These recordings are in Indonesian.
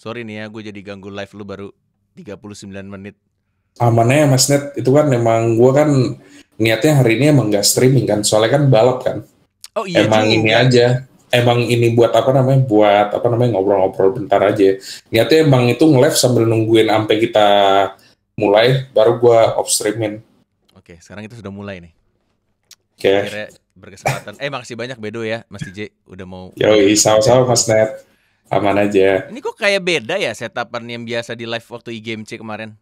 Sorry nih ya, gue jadi ganggu live lu baru 39 menit. Amannya ya Mas Net, itu kan memang gue kan niatnya hari ini emang gak streaming kan, soalnya kan balap kan. Oh iya Emang juga. ini aja, emang ini buat apa namanya, buat apa namanya ngobrol-ngobrol bentar aja. Niatnya emang itu nge-live sambil nungguin sampai kita mulai, baru gue off streaming. Oke, sekarang itu sudah mulai nih. Oke. Okay. berkesempatan. eh, makasih banyak Bedo ya, Mas DJ udah mau. Yo, sama-sama Mas Net aman aja. Ini kok kayak beda ya setupan yang biasa di live waktu IGMC kemarin?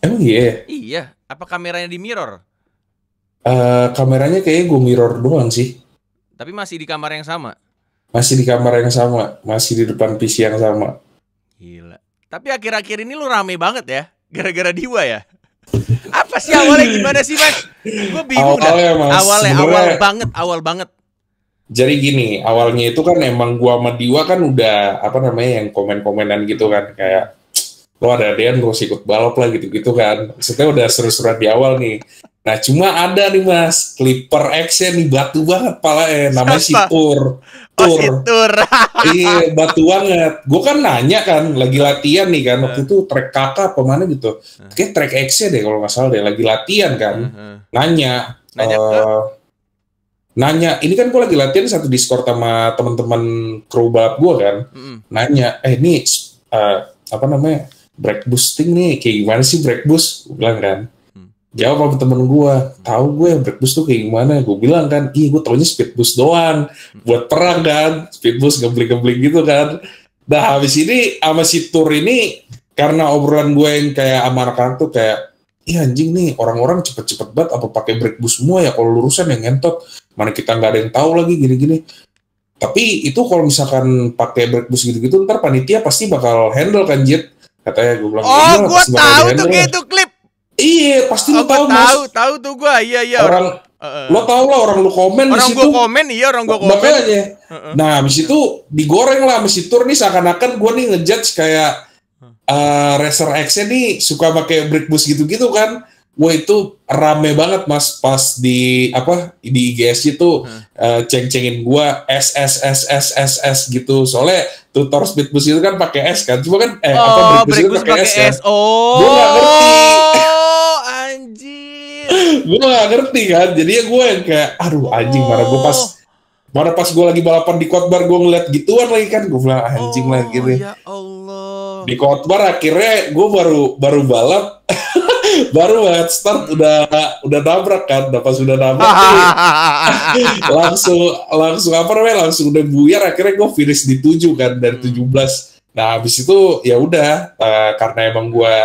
Emang iya? Iya. Apa kameranya di mirror? Uh, kameranya kayak gue mirror doang sih. Tapi masih di kamar yang sama? Masih di kamar yang sama. Masih di depan PC yang sama. Gila. Tapi akhir-akhir ini lu rame banget ya? Gara-gara Diwa ya? Apa sih awalnya gimana sih mas? Gue bingung awalnya, dah. Mas, awalnya, awal banget, awal banget jadi gini, awalnya itu kan emang gua sama Diwa kan udah apa namanya yang komen-komenan gitu kan kayak lo ada Dean lo ikut balap lah gitu-gitu kan. Maksudnya udah seru seru di awal nih. Nah cuma ada nih mas Clipper X nya nih batu banget pala eh nama si oh, Tur. Tur. Oh, si iya batu banget. Gue kan nanya kan lagi latihan nih kan waktu itu track kakak apa mana gitu. Kayak track X nya deh kalau nggak salah deh lagi latihan kan. Nanya. Nanya uh, nanya ini kan gue lagi latihan satu discord sama teman-teman kru balap gue kan mm nanya eh ini uh, apa namanya break boosting nih kayak gimana sih break boost gue bilang kan mm. jawab sama temen gue tahu gue break boost tuh kayak gimana gue bilang kan iya gue taunya speed boost doang mm. buat perang kan speed boost gebling gebling gitu kan nah habis ini sama si tour ini karena obrolan gue yang kayak amarkan tuh kayak iya anjing nih orang-orang cepet-cepet banget apa pakai break bus semua ya kalau lurusan yang ngentot mana kita nggak ada yang tahu lagi gini-gini tapi itu kalau misalkan pakai break bus gitu-gitu ntar panitia pasti bakal handle kan Jet katanya gue bilang oh iya, gue tahu tuh kayak itu klip iya pasti oh, lo tahu tahu mas. tahu tuh gue iya iya orang Uh, lo tau lah orang lu komen orang gue komen iya orang gue komen makanya uh, uh. nah di itu digoreng lah abis itu nih seakan-akan gue nih ngejudge kayak uh, Racer X ini suka pakai break boost gitu-gitu kan. Wah itu rame banget mas pas di apa di IGS itu hmm. uh, ceng-cengin gua S S S S S S gitu soalnya tutor speed boost itu kan pakai S kan cuma kan eh oh, apa break boost, itu pakai S, kan. S, kan? Oh. Gua gak ngerti. Oh anjing, gua gak ngerti kan jadi ya gue yang kayak aduh anjing oh. marah gua pas oh. mana pas gue lagi balapan di kotbar gue ngeliat gituan lagi kan gue bilang anjing oh, lah gitu. Ya Allah di Kotbar akhirnya gue baru baru balap baru banget start udah udah nabrak kan dapat sudah nabrak langsung langsung apa namanya langsung udah buyar akhirnya gue finish di tujuh kan dari hmm. tujuh belas, nah habis itu ya udah uh, karena emang gue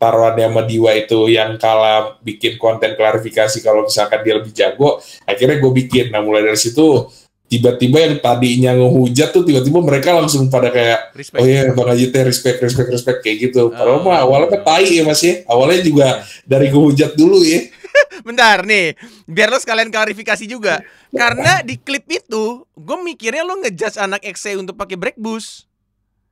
taruhan yang Diwa itu yang kalah bikin konten klarifikasi kalau misalkan dia lebih jago akhirnya gue bikin nah mulai dari situ tiba-tiba yang tadinya ngehujat tuh tiba-tiba mereka langsung pada kayak respect. oh iya yeah, bang Ajit respect respect respect kayak gitu. Padahal oh. mah ah. awalnya oh. tai ya mas ya. Awalnya juga dari ngehujat dulu ya. Bentar nih, biar lo sekalian klarifikasi juga. Karena di klip itu, gue mikirnya lo ngejudge anak XC e untuk pakai break boost.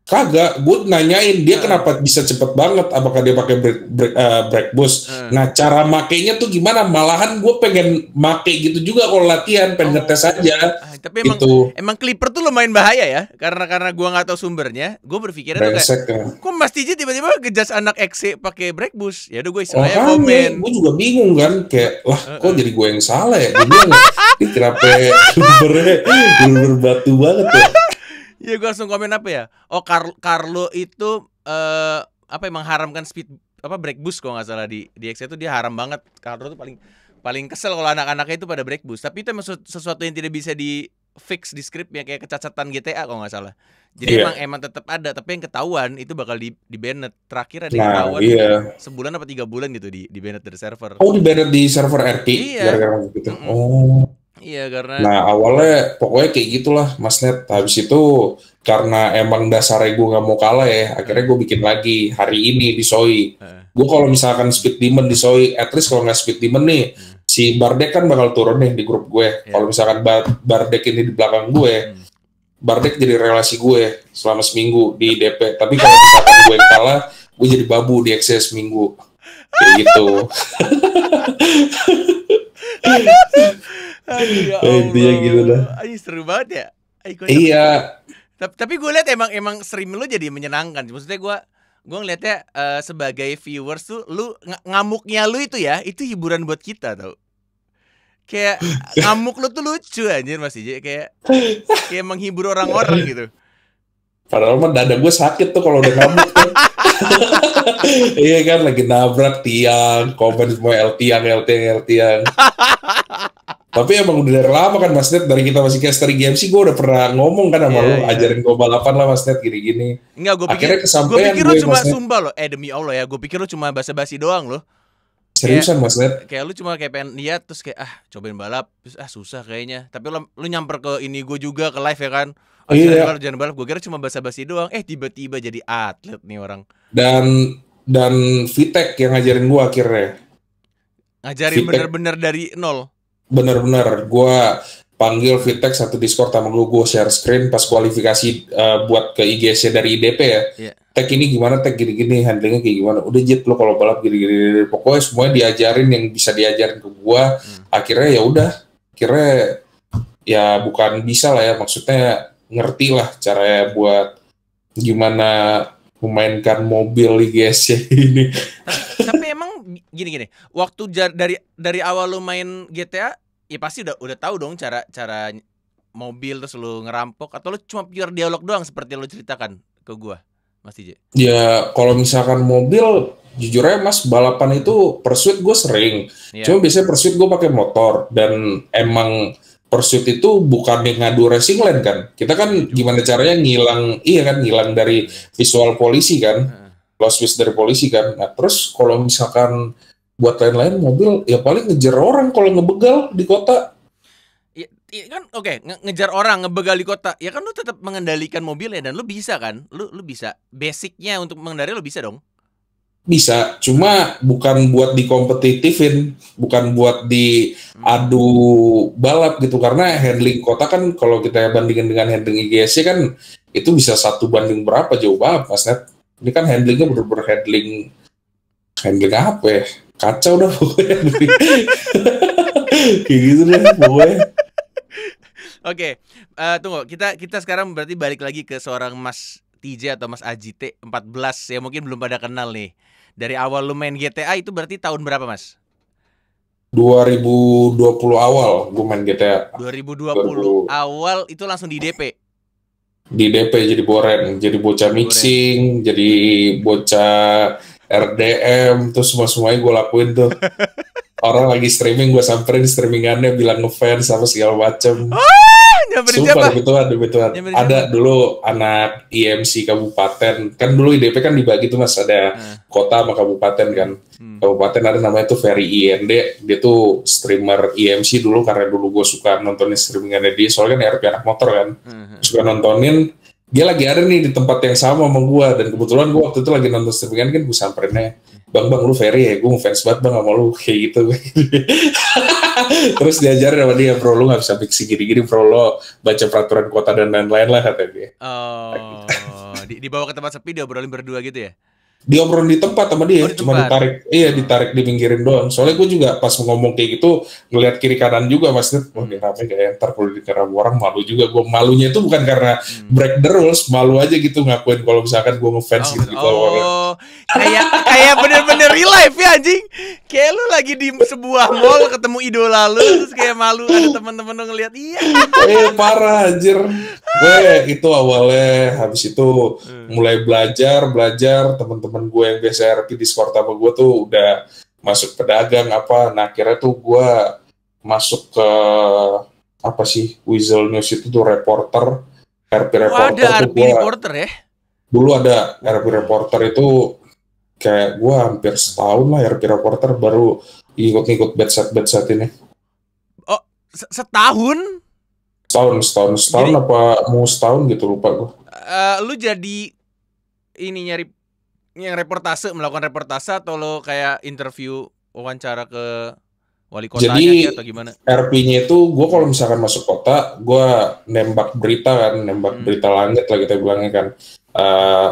Kagak, gue nanyain dia uh. kenapa bisa cepet banget, apakah dia pakai break, break, uh, eh, break boost. Nah. nah, cara makainya tuh gimana? Malahan gue pengen make gitu juga kalau latihan, pengen oh. ngetes iya. aja. Ah, tapi emang itu. emang Clipper tuh lumayan bahaya ya, karena karena gue nggak tahu sumbernya. Gue berpikiran kayak, ya. kok Mas Tiji tiba-tiba gejas anak XC pakai break boost? Ya udah gue istilahnya oh, komen. Gue juga bingung kan, kayak lah uh, uh. kok jadi gue yang salah ya? Gue bilang, ini kenapa ya? sumbernya bener batu banget ya? Iya gue langsung komen apa ya? Oh Carlo, Carlo itu uh, apa ya, emang haramkan speed apa break boost kok nggak salah di di X itu dia haram banget. Carlo itu paling paling kesel kalau anak-anaknya itu pada break boost. Tapi itu emang sesuatu yang tidak bisa di fix di script ya kayak kecacatan GTA kalau nggak salah. Jadi yeah. emang emang tetap ada, tapi yang ketahuan itu bakal di di banned. Terakhir ada nah, ketahuan yeah. sebulan apa tiga bulan gitu di di banned dari server. Oh di banned di server RT. Iya. Gara -gara gitu. Mm -mm. Oh. Iya karena Nah, awalnya pokoknya kayak gitulah Mas Net. Habis itu karena emang dasarnya gue gak mau kalah ya, akhirnya gue bikin lagi hari ini di Soi. Uh. Eh. Gue kalau misalkan Speed Demon di Soi, at least kalau nggak Speed Demon nih, uh. si Bardek kan bakal turun nih di grup gue. Yeah. Kalau misalkan Bar Bardek ini di belakang gue, hmm. Bardek jadi relasi gue selama seminggu di DP. Tapi kalau misalkan gue kalah, gue jadi babu di XS minggu. Kayak gitu. Aduh, ya Allah. Intinya gitu lah. Aduh, seru banget ya. Ayu, iya. Tapi, tapi gue lihat emang emang stream lu jadi menyenangkan. Maksudnya gue gue ngeliatnya uh, sebagai viewers tuh lu ng ngamuknya lu itu ya itu hiburan buat kita tau kayak ngamuk lu tuh lucu anjir mas kayak kayak menghibur orang-orang gitu padahal mah dada gue sakit tuh kalau udah ngamuk tuh iya kan lagi nabrak tiang komen semua LT tiang LT tiang LT tiang Tapi emang udah dari lama kan Mas Net, dari kita masih caster game sih gue udah pernah ngomong kan sama yeah, lo, yeah. ajarin gue balapan lah Mas Net gini-gini. Enggak, gue pikir, gue pikir lo cuma sumba lo, eh demi Allah ya, gue pikir lo cuma basa-basi doang lo. Seriusan kayak, Mas Net? Kayak lu cuma kayak pengen lihat terus kayak ah cobain balap, terus ah susah kayaknya. Tapi lu, lu nyamper ke ini gue juga ke live ya kan. Oh, iya. Jangan balap, jangan balap. Gue kira cuma basa-basi doang. Eh tiba-tiba jadi atlet nih orang. Dan dan Vitek yang ngajarin gue akhirnya. Ngajarin bener-bener dari nol bener-bener gue panggil Vitex satu Discord sama gue, gue share screen pas kualifikasi uh, buat ke IGC dari IDP ya. Yeah. Tag ini gimana, tag gini-gini, handlingnya kayak gimana. Udah jet lo kalau balap gini-gini, pokoknya semuanya diajarin yang bisa diajarin ke gue. Hmm. Akhirnya ya udah, akhirnya ya bukan bisa lah ya, maksudnya ngerti lah caranya buat gimana memainkan mobil IGC ini gini gini waktu jar, dari dari awal lu main GTA ya pasti udah udah tahu dong cara cara mobil terus lu ngerampok atau lu cuma pure dialog doang seperti lu ceritakan ke gua Mas DJ ya kalau misalkan mobil jujur aja mas balapan itu pursuit gue sering yeah. cuma biasanya pursuit gue pakai motor dan emang pursuit itu bukan ngadu racing lane kan kita kan iya gimana caranya ngilang iya kan ngilang dari visual polisi kan lost wish dari polisi kan. Nah, terus kalau misalkan buat lain-lain mobil ya paling ngejar orang kalau ngebegal di kota. Ya, ya kan oke, okay, nge ngejar orang, ngebegal di kota. Ya kan lu tetap mengendalikan mobilnya dan lu bisa kan? Lu lu bisa. Basicnya untuk mengendari lu bisa dong. Bisa, cuma bukan buat di kompetitifin, bukan buat di adu balap gitu karena handling kota kan kalau kita bandingin dengan handling IGSC kan itu bisa satu banding berapa jauh banget Mas Net. Ini kan handlingnya bener-bener handling handling apa ya? Kacau dah pokoknya. Kayak gitu deh pokoknya. Oke, okay. uh, eh, tunggu. Kita kita sekarang berarti balik lagi ke seorang Mas TJ atau Mas Ajite 14 ya mungkin belum pada kenal nih. Dari awal lu main GTA itu berarti tahun berapa, Mas? 2020 awal gue main GTA. 2020, 2020. awal itu langsung di DP di DP jadi boren, jadi bocah mixing, boren. jadi bocah RDM, terus semua semuanya gue lakuin tuh. orang lagi streaming gue samperin streamingannya bilang ngefans apa segala macem ah, Sumpah, demi Tuhan, demi Tuhan. ada dulu anak IMC kabupaten kan dulu IDP kan dibagi tuh mas ada hmm. kota sama kabupaten kan hmm. kabupaten ada namanya tuh Ferry IND dia tuh streamer IMC dulu karena dulu gue suka nontonin streamingannya dia soalnya kan RP anak motor kan hmm. suka nontonin dia lagi ada nih di tempat yang sama sama gue dan kebetulan gue waktu itu lagi nonton streamingan kan gue samperinnya hmm bang bang lu Ferry ya gue fans banget bang sama lu kayak gitu terus diajarin sama dia bro lu nggak bisa fiksi gini-gini bro lo baca peraturan kota dan lain-lain lah katanya. dia oh di dibawa ke tempat sepi dia berdua gitu ya diobrol di tempat sama dia, oh, di cuma ditarik, iya ditarik di pinggirin doang. Soalnya gue juga pas ngomong kayak gitu ngelihat kiri kanan juga mas, wah ini rame kayak ya? ntar perlu diterap orang malu juga. Gue malunya itu bukan karena hmm. break the rules, malu aja gitu ngakuin kalau misalkan gue ngefans oh, gitu. Oh, oh. kayak kayak bener-bener real life ya anjing. Kayak lu lagi di sebuah mall ketemu idola lu terus kayak malu ada teman-teman lu ngelihat iya. eh parah anjir. Gue itu awalnya habis itu hmm. mulai belajar belajar teman-teman teman-teman gue yang biasa RP di sport apa gue tuh udah masuk pedagang apa nah akhirnya tuh gue masuk ke apa sih Weasel News itu tuh reporter RP reporter oh, ada RP gua, reporter ya dulu ada RP reporter itu kayak gue hampir setahun lah RP reporter baru ikut-ikut bedset bedset ini oh setahun setahun setahun setahun jadi, apa mau setahun gitu lupa gue uh, lu jadi ini nyari yang reportase melakukan reportase atau lo kayak interview wawancara ke wali kota Jadi, gitu atau gimana? RP-nya itu gue kalau misalkan masuk kota, gue nembak berita kan, nembak hmm. berita langit lah kita bilangnya kan. Uh,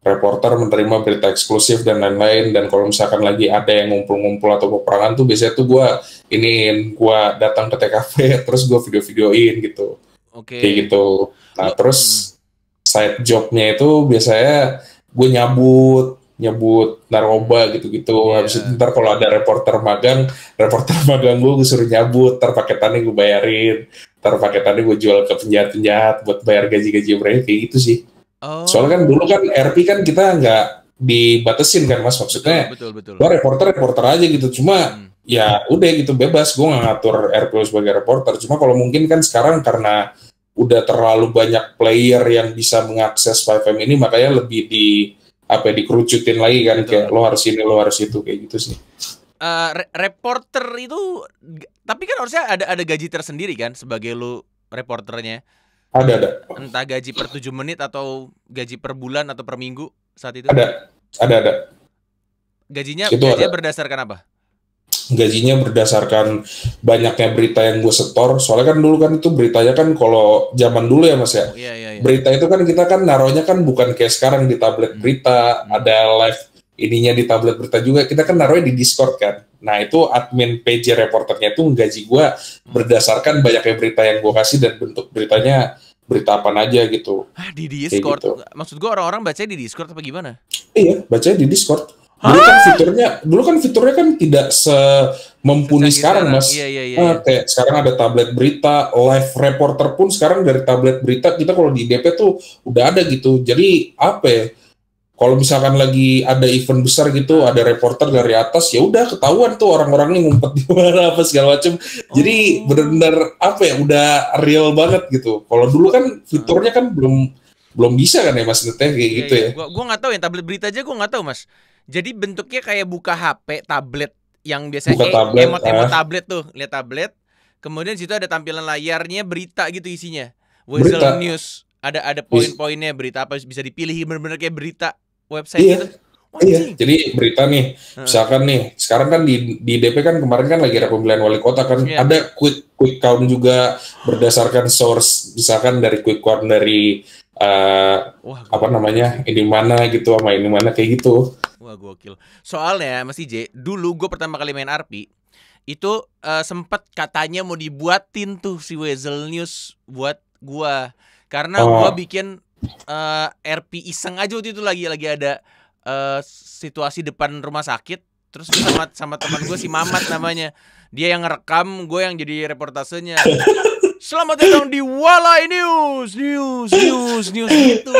reporter menerima berita eksklusif dan lain-lain dan kalau misalkan lagi ada yang ngumpul-ngumpul atau peperangan tuh biasanya tuh gue ini gue datang ke TKP terus gue video-videoin gitu. Oke. Okay. Kayak gitu. Nah, terus side hmm. side jobnya itu biasanya gue nyabut nyebut narkoba gitu-gitu yeah. habis itu ntar kalau ada reporter magang reporter magang gue gue suruh nyabut ntar paketannya gue bayarin ntar paketannya gue jual ke penjahat-penjahat buat bayar gaji-gaji mereka kayak gitu sih oh. soalnya kan dulu kan RP kan kita nggak dibatesin kan mas maksudnya betul, betul, betul. gue reporter reporter aja gitu cuma hmm. ya udah gitu bebas gue nggak ngatur RP sebagai reporter cuma kalau mungkin kan sekarang karena udah terlalu banyak player yang bisa mengakses 5M ini makanya lebih di apa ya, dikerucutin lagi kan Betul. kayak lo harus ini lo harus itu kayak gitu sih. Uh, reporter itu tapi kan harusnya ada ada gaji tersendiri kan sebagai lo reporternya. Ada ada. Entah gaji per 7 menit atau gaji per bulan atau per minggu saat itu. Ada. Ada ada. Gajinya gajinya berdasarkan apa? gajinya berdasarkan banyaknya berita yang gue setor. Soalnya kan dulu kan itu beritanya kan kalau zaman dulu ya mas ya. Oh, iya, iya, iya. Berita itu kan kita kan naruhnya kan bukan kayak sekarang di tablet hmm. berita, hmm. ada live ininya di tablet berita juga. Kita kan naruhnya di Discord kan. Nah itu admin PJ reporternya itu gaji gue hmm. berdasarkan banyaknya berita yang gue kasih dan bentuk beritanya berita apa aja gitu. Ah di Discord. gitu. Maksud gue orang-orang baca di Discord apa gimana? Iya, baca di Discord Dulu kan fiturnya, dulu kan fiturnya kan tidak se mumpuni sekarang, mas. Iya, iya, iya. Nah, kayak sekarang ada tablet berita, live reporter pun sekarang dari tablet berita kita kalau di DP tuh udah ada gitu. Jadi apa? Ya, kalau misalkan lagi ada event besar gitu, ada reporter dari atas, ya udah ketahuan tuh orang-orangnya orang ngumpet di mana apa segala macam. Oh. Jadi benar-benar apa ya udah real banget gitu. Kalau dulu kan fiturnya kan belum belum bisa kan ya mas ngeteh kayak iya, gitu iya. ya. Gua gua nggak tahu ya tablet berita aja gue gak tahu mas. Jadi bentuknya kayak buka HP, tablet yang biasanya buka tablet, emot emot ah. tablet tuh, lihat tablet. Kemudian situ ada tampilan layarnya berita gitu isinya. Weasel berita. News. Ada ada iya. poin-poinnya berita apa bisa dipilih iya, benar-benar kayak berita website iya. gitu. Oh, Iya. Jadi berita nih, misalkan nih, sekarang kan di di DP kan kemarin kan lagi ada pemilihan wali kota kan, yeah. ada quick quick count juga berdasarkan source, misalkan dari quick count dari uh, Wah, apa namanya ini mana gitu sama ini mana kayak gitu. Wah gokil. Soalnya Mas J, dulu gue pertama kali main RP itu uh, sempet katanya mau dibuatin tuh si Wezel News buat gue karena oh. gua bikin uh, eh, RP iseng aja waktu itu lagi lagi ada uh, situasi depan rumah sakit terus sama sama teman gue si Mamat namanya dia yang ngerekam gue yang jadi reportasenya Selamat datang di Walai News, news, news, news itu.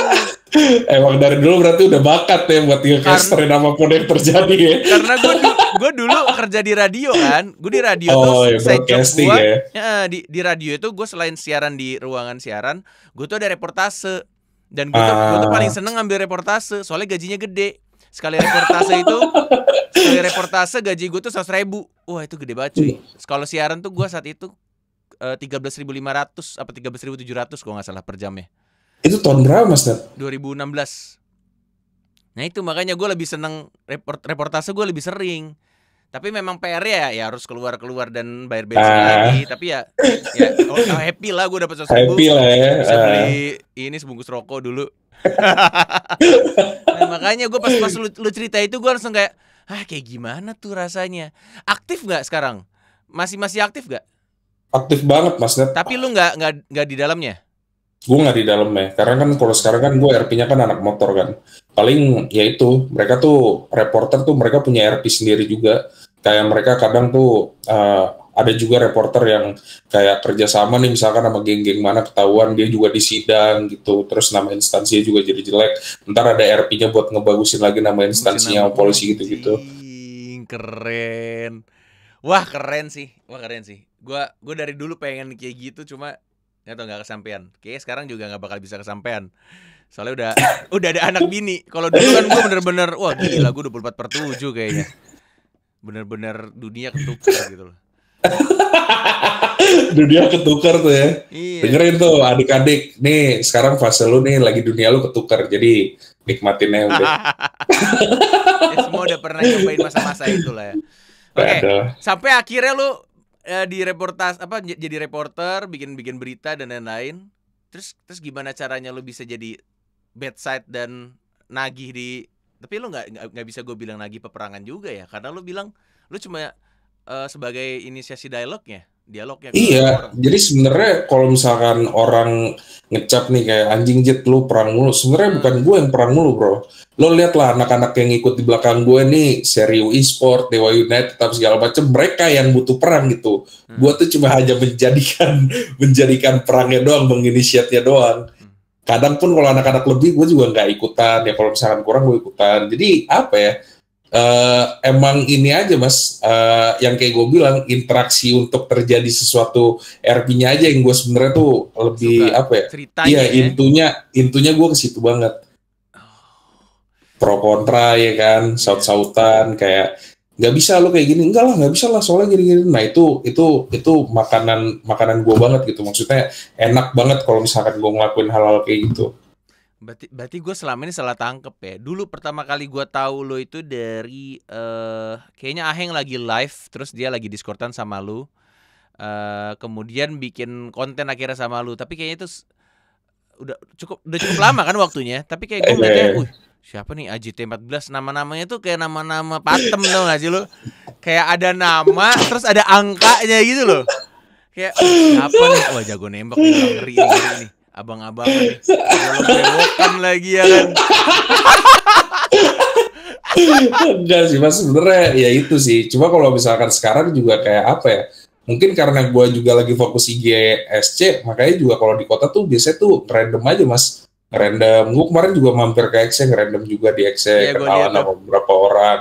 Emang dari dulu berarti udah bakat ya buat tiga nama pun yang terjadi ya. Karena gue gue dulu kerja di radio kan, gue di radio oh, tuh iya, ya, saya casting ya. di di radio itu gue selain siaran di ruangan siaran, gue tuh ada reportase dan gue tuh, ah. tuh paling seneng ngambil reportase soalnya gajinya gede sekali reportase itu sekali reportase gaji gue tuh seratus ribu wah itu gede banget cuy kalau siaran tuh gue saat itu Eh, tiga belas ribu lima ratus apa tiga belas ribu tujuh ratus kalau nggak salah per jamnya. Itu tahun berapa Mas enam 2016. Nah itu makanya gue lebih seneng report reportase gue lebih sering. Tapi memang PR ya, ya harus keluar keluar dan bayar bensin uh. lagi. Tapi ya, ya oh, happy lah gue dapat sesuatu. Happy lah ya. Bisa uh. beli ini sebungkus rokok dulu. nah, makanya gue pas pas lu, lu cerita itu gue langsung kayak, ah kayak gimana tuh rasanya? Aktif nggak sekarang? Masih masih aktif gak? aktif banget mas Net. Tapi lu nggak nggak nggak di dalamnya? Gue nggak di dalamnya, karena kan kalau sekarang kan gue RP-nya kan anak motor kan. Paling ya itu mereka tuh reporter tuh mereka punya RP sendiri juga. Kayak mereka kadang tuh uh, ada juga reporter yang kayak kerjasama nih misalkan sama geng-geng mana ketahuan dia juga di sidang gitu terus nama instansinya juga jadi jelek ntar ada RP-nya buat ngebagusin lagi nama instansinya nama polisi gitu-gitu keren wah keren sih wah keren sih gue gue dari dulu pengen kayak gitu cuma ya tau nggak kesampaian kayak sekarang juga nggak bakal bisa kesampaian soalnya udah udah ada anak bini kalau dulu kan gue bener-bener wah gila gue 24 per 7 kayaknya bener-bener dunia ketukar gitu loh dunia ketukar tuh ya iya. dengerin tuh adik-adik nih sekarang fase lu nih lagi dunia lu ketukar jadi nikmatinnya udah ya, semua udah pernah nyobain masa-masa itu lah ya oke okay. sampai akhirnya lu uh, di reportas apa jadi reporter, bikin-bikin berita dan lain-lain. Terus terus gimana caranya lu bisa jadi bedside dan nagih di tapi lu nggak nggak bisa gue bilang nagih peperangan juga ya karena lu bilang lu cuma uh, sebagai inisiasi dialognya dialognya. Iya, jadi sebenarnya kalau misalkan orang ngecap nih kayak anjing jet lu perang mulu, sebenarnya hmm. bukan gue yang perang mulu bro. Lo lah anak-anak yang ikut di belakang gue nih, Serio sport Dewa United, tetap segala macam, mereka yang butuh perang gitu. Hmm. Gue tuh cuma hanya menjadikan menjadikan perangnya doang, menginisiatnya doang. Hmm. Kadang pun kalau anak-anak lebih, gue juga nggak ikutan. Ya kalau misalkan kurang, gue ikutan. Jadi apa ya? uh, emang ini aja mas uh, yang kayak gue bilang interaksi untuk terjadi sesuatu RP-nya aja yang gue sebenarnya tuh lebih Suka apa ya ceritanya iya ya. intunya intunya gue ke situ banget oh. pro kontra ya kan iya. saut sautan kayak nggak bisa lo kayak gini enggak lah nggak bisa lah soalnya gini gini nah itu itu itu makanan makanan gue banget gitu maksudnya enak banget kalau misalkan gue ngelakuin hal-hal kayak gitu Berarti berarti gue selama ini salah tangkep ya. Dulu pertama kali gue tahu lo itu dari uh, kayaknya Aheng lagi live terus dia lagi diskortan sama lo Uh, eh, kemudian bikin konten akhirnya sama lo Tapi kayaknya itu udah cukup udah cukup lama kan waktunya. Tapi kayak gue iya, ngeliatnya, iya. wih siapa nih AJT14 nama-namanya tuh kayak nama-nama patem tau gak sih lo? kayak ada nama terus ada angkanya gitu loh kayak oh, siapa nih wah jago nembak nih ngeri, ngeri nih abang-abang kan lagi ya kan enggak sih mas sebenernya ya itu sih cuma kalau misalkan sekarang juga kayak apa ya mungkin karena gue juga lagi fokus IGSC makanya juga kalau di kota tuh biasanya tuh random aja mas random gue kemarin juga mampir ke XC random juga di XC yeah, kenalan sama beberapa orang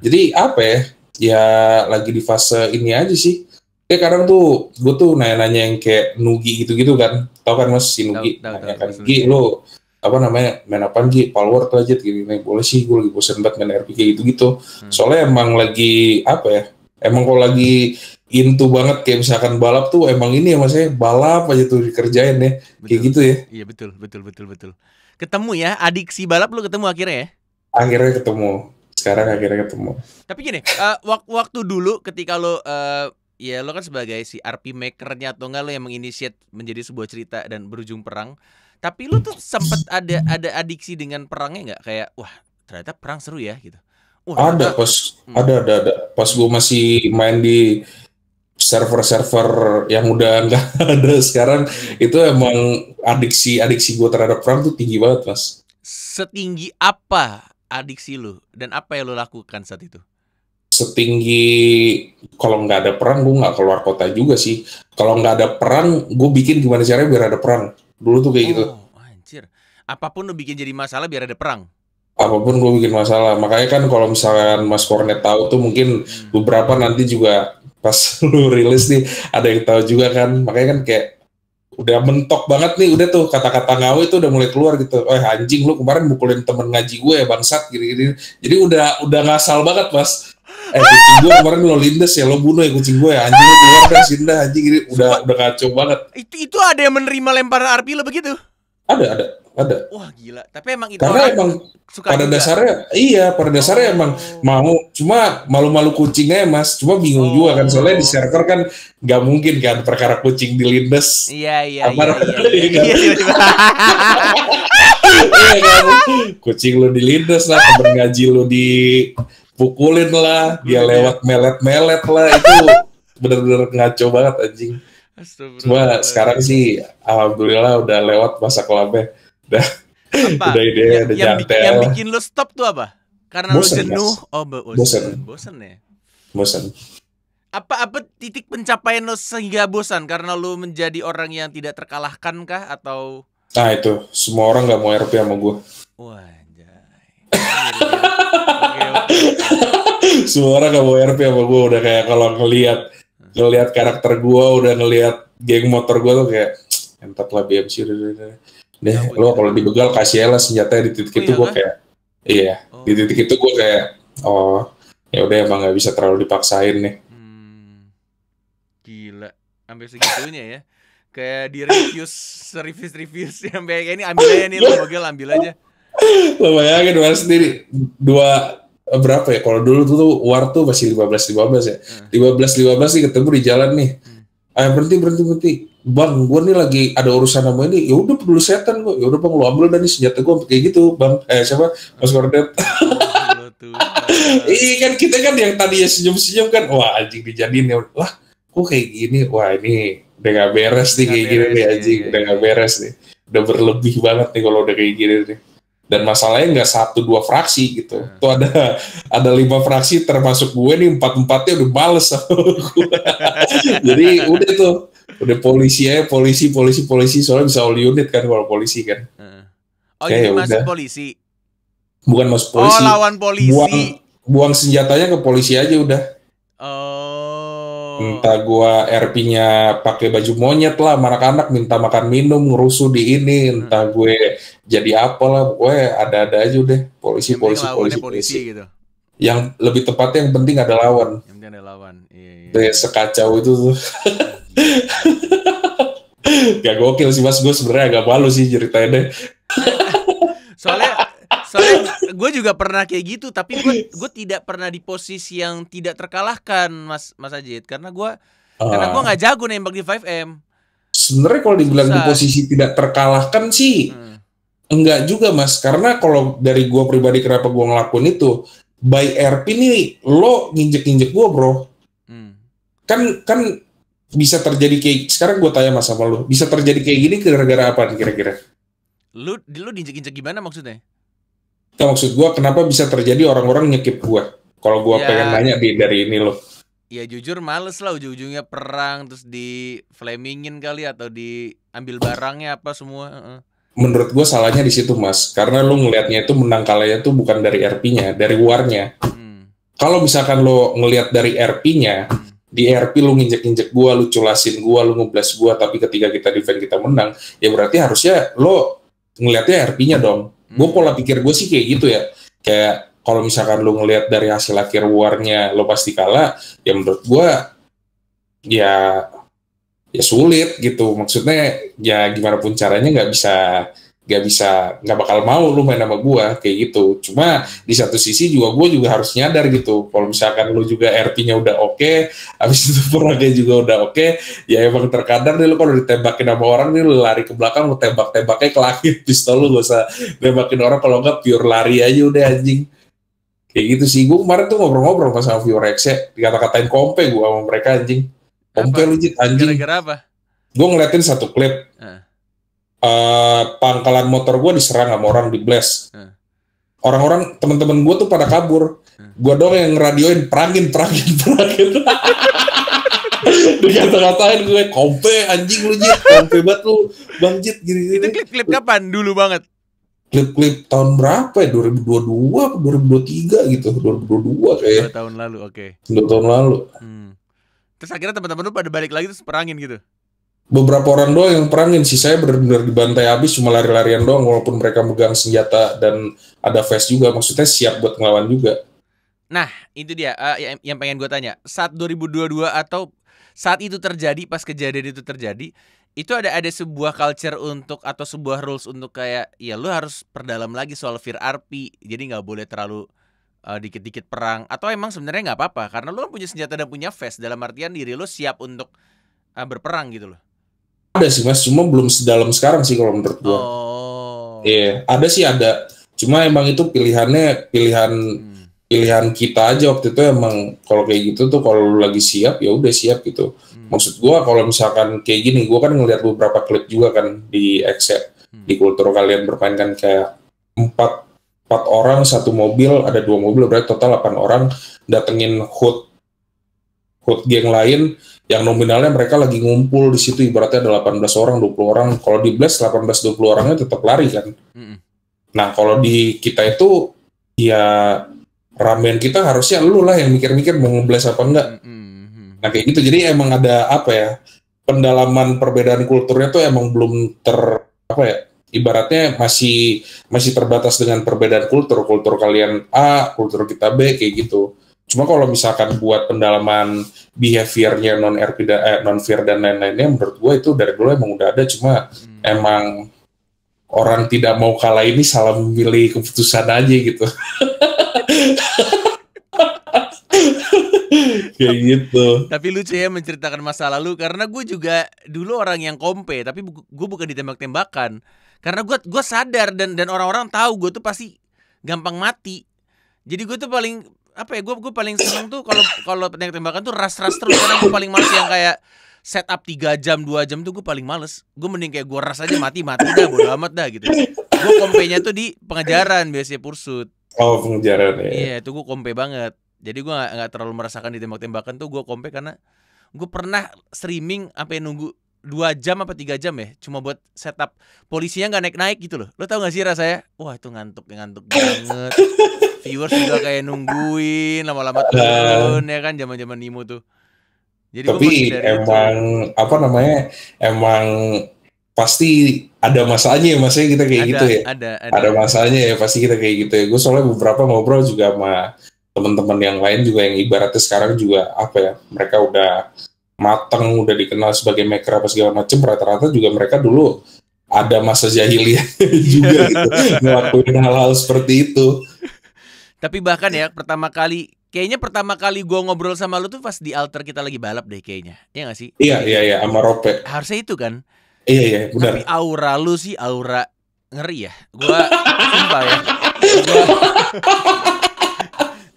jadi apa ya ya lagi di fase ini aja sih Ya kadang tuh gue tuh nanya-nanya yang kayak Nugi gitu-gitu kan. Tau kan mas si Nugi? Tau, kan Nugi lo apa namanya main apa Gi? Power aja gini nih. Boleh sih gue lagi bosen banget main RPG gitu-gitu. Hmm. Soalnya emang lagi apa ya? Emang kalau lagi into banget kayak misalkan balap tuh emang ini ya mas ya balap aja tuh dikerjain ya betul. kayak gitu ya iya betul betul betul betul ketemu ya adiksi balap lo ketemu akhirnya ya akhirnya ketemu sekarang akhirnya ketemu tapi gini uh, waktu dulu ketika lo uh, ya lo kan sebagai si RP makernya atau enggak lo yang menginisiat menjadi sebuah cerita dan berujung perang. Tapi lo tuh sempet ada ada adiksi dengan perangnya nggak? Kayak wah ternyata perang seru ya gitu. Wah, ada ternyata, pas hmm. ada ada ada pas gua masih main di server-server yang udah nggak ada sekarang itu emang adiksi adiksi gua terhadap perang tuh tinggi banget mas. Setinggi apa adiksi lu dan apa yang lo lakukan saat itu? setinggi kalau nggak ada perang gue nggak keluar kota juga sih kalau nggak ada perang gue bikin gimana caranya biar ada perang dulu tuh kayak gitu. oh, gitu anjir apapun lo bikin jadi masalah biar ada perang apapun gue bikin masalah makanya kan kalau misalkan Mas Cornet tahu tuh mungkin hmm. beberapa nanti juga pas lu rilis nih ada yang tahu juga kan makanya kan kayak udah mentok banget nih udah tuh kata-kata ngawe itu udah mulai keluar gitu eh anjing lu kemarin mukulin temen ngaji gue ya bangsat gini-gini jadi udah udah ngasal banget mas eh kucing gue kemarin lo lindes ya lo bunuh ya kucing gue ya anjing lo keluar dari sini anjing ini udah Sumpah. udah kacau banget itu itu ada yang menerima lemparan RP lo begitu ada ada ada wah gila tapi emang itu karena emang suka pada juga. dasarnya iya pada dasarnya oh. emang mau cuma malu-malu kucingnya ya, mas cuma bingung oh. juga kan soalnya di oh. server kan nggak mungkin kan perkara kucing dilindes iya iya iya, iya, iya, iya, iya, iya, iya, iya, iya kan? kucing lu iya, lah iya, iya, lu di pukulin lah, dia ya? lewat melet-melet lah itu bener-bener ngaco banget anjing. Cuma sekarang sih alhamdulillah udah lewat masa kelabe. Udah apa? udah ide yang, udah yang, bikin, yang bikin lo stop tuh apa? Karena bosen, lo jenuh. Mas. Oh, bo oh, bosen. Bosen ya. Bosen. Apa apa titik pencapaian lo sehingga bosan karena lo menjadi orang yang tidak terkalahkan kah atau Nah itu semua orang gak mau RP sama gue. Wah, anjay. Ya. semua orang mau RP sama gue udah kayak kalau ngelihat ngelihat karakter gue udah ngelihat geng motor gue tuh kayak entat lah BMC udah udah deh ya, lo ya kalau dibegal kasih lah senjata di titik oh, itu iya, gue kan? kayak iya oh. di titik itu gue kayak oh ya udah emang nggak bisa terlalu dipaksain nih hmm, gila sampai segitunya ya kayak di reviews reviews reviews sampai kayak ini ambil aja nih lo mobil ambil aja lo bayangin dua sendiri dua Eh, berapa ya kalau dulu tuh war tuh masih lima belas ya. Hmm. 15 15 sih ketemu di jalan nih. Hmm. Ayo ah, berhenti berhenti berhenti. Bang, gue nih lagi ada urusan sama ini. Ya udah peduli setan gue. Ya udah bang, lo ambil dari senjata gue kayak gitu, bang. Eh siapa? Mas Kordet. Iya kan kita kan yang tadi ya senyum-senyum kan, wah anjing dijadiin ya. Wah, kok kayak gini? Wah ini udah gak beres nih kayak gini nih iya, anjing, iya, udah gak iya. beres nih. Udah berlebih banget nih kalau udah kayak gini nih dan masalahnya nggak satu dua fraksi gitu hmm. tuh ada ada lima fraksi termasuk gue nih empat empatnya udah bales jadi udah tuh udah polisi aja polisi polisi polisi soalnya bisa all unit kan kalau polisi kan hmm. oh Kayak ini ya masuk udah. polisi bukan masuk oh, polisi oh lawan polisi buang, buang senjatanya ke polisi aja udah minta gua RP-nya pakai baju monyet lah, anak-anak minta makan minum, ngerusuh di ini, entah hmm. gue jadi apa lah, gue ada-ada aja deh, polisi, polisi, polisi, polisi, polisi, gitu. Yang lebih tepatnya yang penting ada lawan. Yang penting ada lawan. Iya, iya. Deh, sekacau itu tuh. Gak gokil sih mas, gue sebenarnya agak malu sih ceritanya deh. Soalnya soalnya gue juga pernah kayak gitu tapi gue gue tidak pernah di posisi yang tidak terkalahkan mas mas Ajit karena gue uh, karena gue ah. nggak jago nembak di 5M sebenarnya kalau dibilang Susah. di posisi tidak terkalahkan sih hmm. enggak juga mas karena kalau dari gue pribadi kenapa gue ngelakuin itu by RP nih lo nginjek nginjek gue bro hmm. kan kan bisa terjadi kayak sekarang gue tanya mas sama lo bisa terjadi kayak gini gara-gara apa kira-kira lu lu diinjek-injek gimana maksudnya itu maksud gue kenapa bisa terjadi orang-orang nyekip gue. Kalau gue ya. pengen nanya di dari ini loh. Ya jujur males lah ujung-ujungnya perang terus di flamingin kali atau diambil barangnya apa semua. Menurut gue salahnya di situ mas, karena lu ngelihatnya itu menang kalahnya tuh bukan dari RP-nya, dari warnya. Hmm. Kalau misalkan lo ngelihat dari RP-nya, hmm di RP lu nginjek-injek gua, lu culasin gua, lu ngeblas gua, tapi ketika kita defend kita menang, ya berarti harusnya lo ngelihatnya rp nya dong. Gue pola pikir gue sih kayak gitu ya. Kayak kalau misalkan lu ngelihat dari hasil akhir warnya lo pasti kalah, ya menurut gue ya ya sulit gitu. Maksudnya ya gimana pun caranya nggak bisa gak bisa nggak bakal mau lu main sama gua kayak gitu cuma di satu sisi juga gua juga harus nyadar gitu kalau misalkan lu juga RP-nya udah oke okay, habis itu porangnya juga udah oke okay, ya emang terkadang nih lu kalau ditembakin sama orang nih lu lari ke belakang lu tembak-tembaknya ke langit pistol lu gak usah tembakin orang kalau nggak pure lari aja udah anjing kayak gitu sih gua kemarin tuh ngobrol-ngobrol sama Viorex ya dikata-katain kompe gua sama mereka anjing kompe lu anjing gara-gara apa gua ngeliatin satu klip uh uh, pangkalan motor gue diserang sama orang di blast. Hmm. Orang-orang teman-teman gue tuh pada kabur. Hmm. Gue dong yang radioin perangin perangin perangin. Dikata-katain gue kompe anjing lu jit, kompe banget lu bang jit gini, gini. Itu klip-klip kapan dulu banget? Klip-klip tahun berapa ya? 2022, 2023 gitu, 2022 kayak. Dua tahun lalu, oke. Okay. Dua tahun lalu. Hmm. Terus akhirnya teman-teman lu pada balik lagi terus perangin gitu beberapa orang doang yang perangin sih saya benar-benar dibantai habis cuma lari-larian doang walaupun mereka megang senjata dan ada vest juga maksudnya siap buat ngelawan juga nah itu dia uh, yang, pengen gue tanya saat 2022 atau saat itu terjadi pas kejadian itu terjadi itu ada ada sebuah culture untuk atau sebuah rules untuk kayak ya lu harus perdalam lagi soal fear RP jadi nggak boleh terlalu dikit eh, dikit-dikit perang atau emang sebenarnya nggak apa-apa karena lu kan punya senjata dan punya vest dalam artian diri lu siap untuk uh, berperang gitu loh ada sih mas cuma belum sedalam sekarang sih kalau menurut gua oh. iya ada sih ada cuma emang itu pilihannya pilihan hmm. pilihan kita aja waktu itu emang kalau kayak gitu tuh kalau lagi siap ya udah siap gitu hmm. maksud gua kalau misalkan kayak gini gua kan ngeliat beberapa klip juga kan di accept ya. hmm. di kultur kalian bermain kan kayak empat empat orang satu mobil ada dua mobil berarti total delapan orang datengin hood hood geng lain yang nominalnya mereka lagi ngumpul di situ ibaratnya ada 18 orang, 20 orang. Kalau di Blast 18 20 orangnya tetap lari kan. Mm -hmm. Nah, kalau di kita itu ya ramen kita harusnya lu lah yang mikir-mikir mau ngeblast apa enggak. Mm-hmm. Nah, kayak gitu. Jadi emang ada apa ya? Pendalaman perbedaan kulturnya tuh emang belum ter apa ya? Ibaratnya masih masih terbatas dengan perbedaan kultur. Kultur kalian A, kultur kita B kayak gitu. Cuma kalau misalkan buat pendalaman behaviornya non RP eh, non fear dan lain-lainnya, menurut gue itu dari dulu emang udah ada. Cuma hmm. emang orang tidak mau kalah ini salah memilih keputusan aja gitu. Kayak gitu. Tapi lucu ya menceritakan masa lalu karena gue juga dulu orang yang kompe, tapi gue bukan ditembak-tembakan. Karena gue gue sadar dan dan orang-orang tahu gue tuh pasti gampang mati. Jadi gue tuh paling apa ya gue gue paling seneng tuh kalau kalau pendek tembakan tuh ras ras terus karena gue paling males yang kayak set up tiga jam dua jam tuh gue paling males gue mending kayak gue ras aja mati mati dah bodo amat dah gitu gue kompenya tuh di pengejaran biasanya pursuit oh pengejaran ya iya itu gue kompe banget jadi gue gak, gak terlalu merasakan di tembak tembakan tuh gue kompe karena gue pernah streaming apa yang nunggu dua jam apa tiga jam ya cuma buat setup polisinya nggak naik naik gitu loh lo tau gak sih rasanya wah itu ngantuk ngantuk banget viewers juga kayak nungguin lama-lama nah. turun ya kan zaman-zaman Nimo tuh. Jadi tapi emang itu. apa namanya emang pasti ada masanya ya masanya kita kayak gitu ada, gitu ya ada, ada ada masanya ya pasti kita kayak gitu ya gue soalnya beberapa ngobrol juga sama teman-teman yang lain juga yang ibaratnya sekarang juga apa ya mereka udah mateng udah dikenal sebagai maker apa segala macem rata-rata juga mereka dulu ada masa jahiliyah juga iya. gitu ngelakuin hal-hal seperti itu tapi bahkan ya pertama kali kayaknya pertama kali gue ngobrol sama lu tuh pas di altar kita lagi balap deh kayaknya. Iya gak sih? Iya iya iya sama Rope. Harusnya itu kan. Iya iya benar. Tapi aura lu sih aura ngeri ya. gue sumpah ya.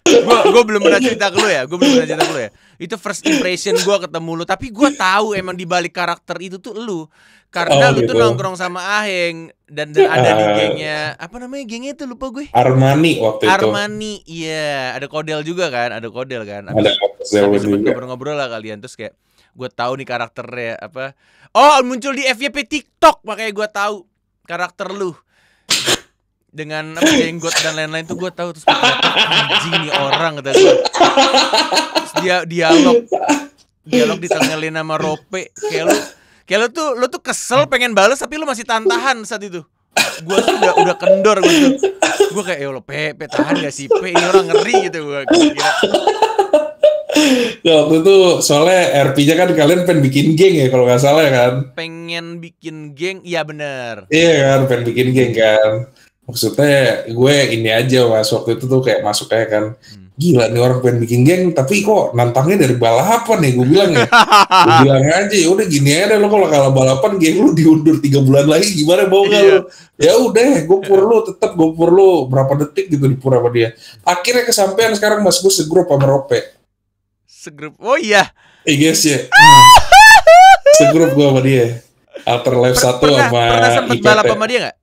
gue gua belum pernah cerita ke lu ya gue belum pernah cerita ke lu ya itu first impression gue ketemu lu tapi gue tahu emang di balik karakter itu tuh lu karena oh, lu gitu. tuh nongkrong sama Aheng dan, dan ada uh, di ah. gengnya apa namanya gengnya itu lupa gue Armani waktu Armani, itu Armani iya ada kodel juga kan ada kodel kan ada kodel juga ngobrol-ngobrol lah kalian terus kayak gue tahu nih karakternya apa oh muncul di FYP TikTok makanya gue tahu karakter lu dengan apa jenggot dan lain-lain tuh gue tahu terus anjing nih orang kata gue dia dialog dialog ditanyain sama Rope kayak lu kayak lu tuh lu tuh kesel pengen balas tapi lo masih tantahan saat itu gue tuh udah udah kendor gitu tuh gue kayak ya lo pe pe tahan gak sih pe ini orang ngeri gitu gue kira Ya waktu itu soalnya RP-nya kan kalian pengen bikin geng ya kalau nggak salah ya kan? Pengen bikin geng, iya bener. Iya kan, pengen bikin geng kan maksudnya gue ini aja mas waktu itu tuh kayak masuk kayak kan hmm. gila nih orang pengen bikin geng tapi kok nantangnya dari balapan nih ya, gue bilang ya gue bilang aja ya udah gini aja lo kalau kalah balapan geng lu diundur tiga bulan lagi gimana mau nggak iya. lo ya udah gue pur iya. lu tetap gue pur lu berapa detik gitu di pura sama dia akhirnya kesampaian sekarang mas gue segrup sama Rope segrup oh iya eh guys ya segrup gue sama dia alter life satu sama pernah sempet balap sama dia nggak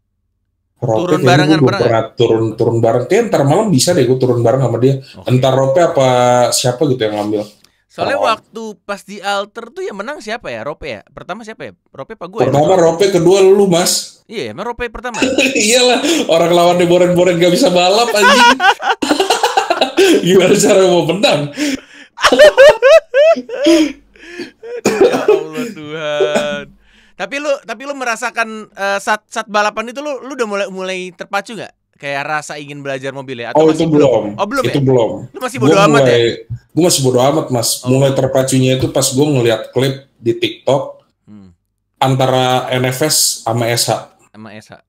Rope turun barengan gue pernah turun turun bareng kayak ntar malam bisa deh gue turun bareng sama dia okay. entar Rope apa siapa gitu yang ngambil soalnya oh. waktu pas di alter tuh yang menang siapa ya Rope ya pertama siapa ya Rope apa gue ya? pertama ya? Rope kedua lu mas iya emang Rope pertama iyalah orang lawan di boren-boren gak bisa balap anjing gimana cara mau menang ya Allah Tuhan tapi lu tapi lu merasakan uh, eh, saat saat balapan itu lu lu udah mulai mulai terpacu nggak? Kayak rasa ingin belajar mobil ya? Atau oh itu belum. belum. Oh belum. Itu ya? belum. Lu masih bodo gua amat ya? mulai, ya? Gue masih bodo amat mas. Oh. Mulai terpacunya itu pas gue ngeliat klip di TikTok hmm. antara NFS sama SH. Sama SH.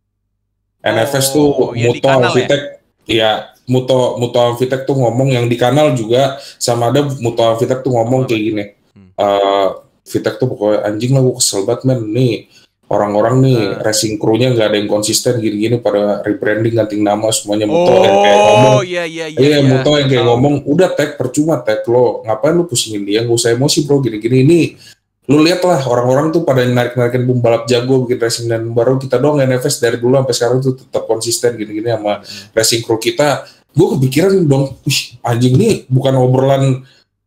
NFS oh, tuh iya, ya Muto Amfitek, ya? ya Muto Muto Amfitek tuh ngomong yang di kanal juga sama ada Muto Amfitek tuh ngomong kayak gini. Hmm. Uh, Vitek tuh pokoknya anjing lah gue kesel banget men nih orang-orang nih hmm. racing crewnya nggak ada yang konsisten gini-gini pada rebranding ganti nama semuanya muto oh, yang kayak oh, ngomong iya, iya iya iya, iya muto yang kayak ngomong udah tag percuma tag lo ngapain lu pusingin dia gak usah emosi bro gini-gini ini lu lihatlah orang-orang tuh pada narik-narikin balap jago bikin racing dan baru kita doang NFS dari dulu sampai sekarang tuh tetap konsisten gini-gini sama hmm. racing crew kita gue kepikiran dong anjing nih bukan obrolan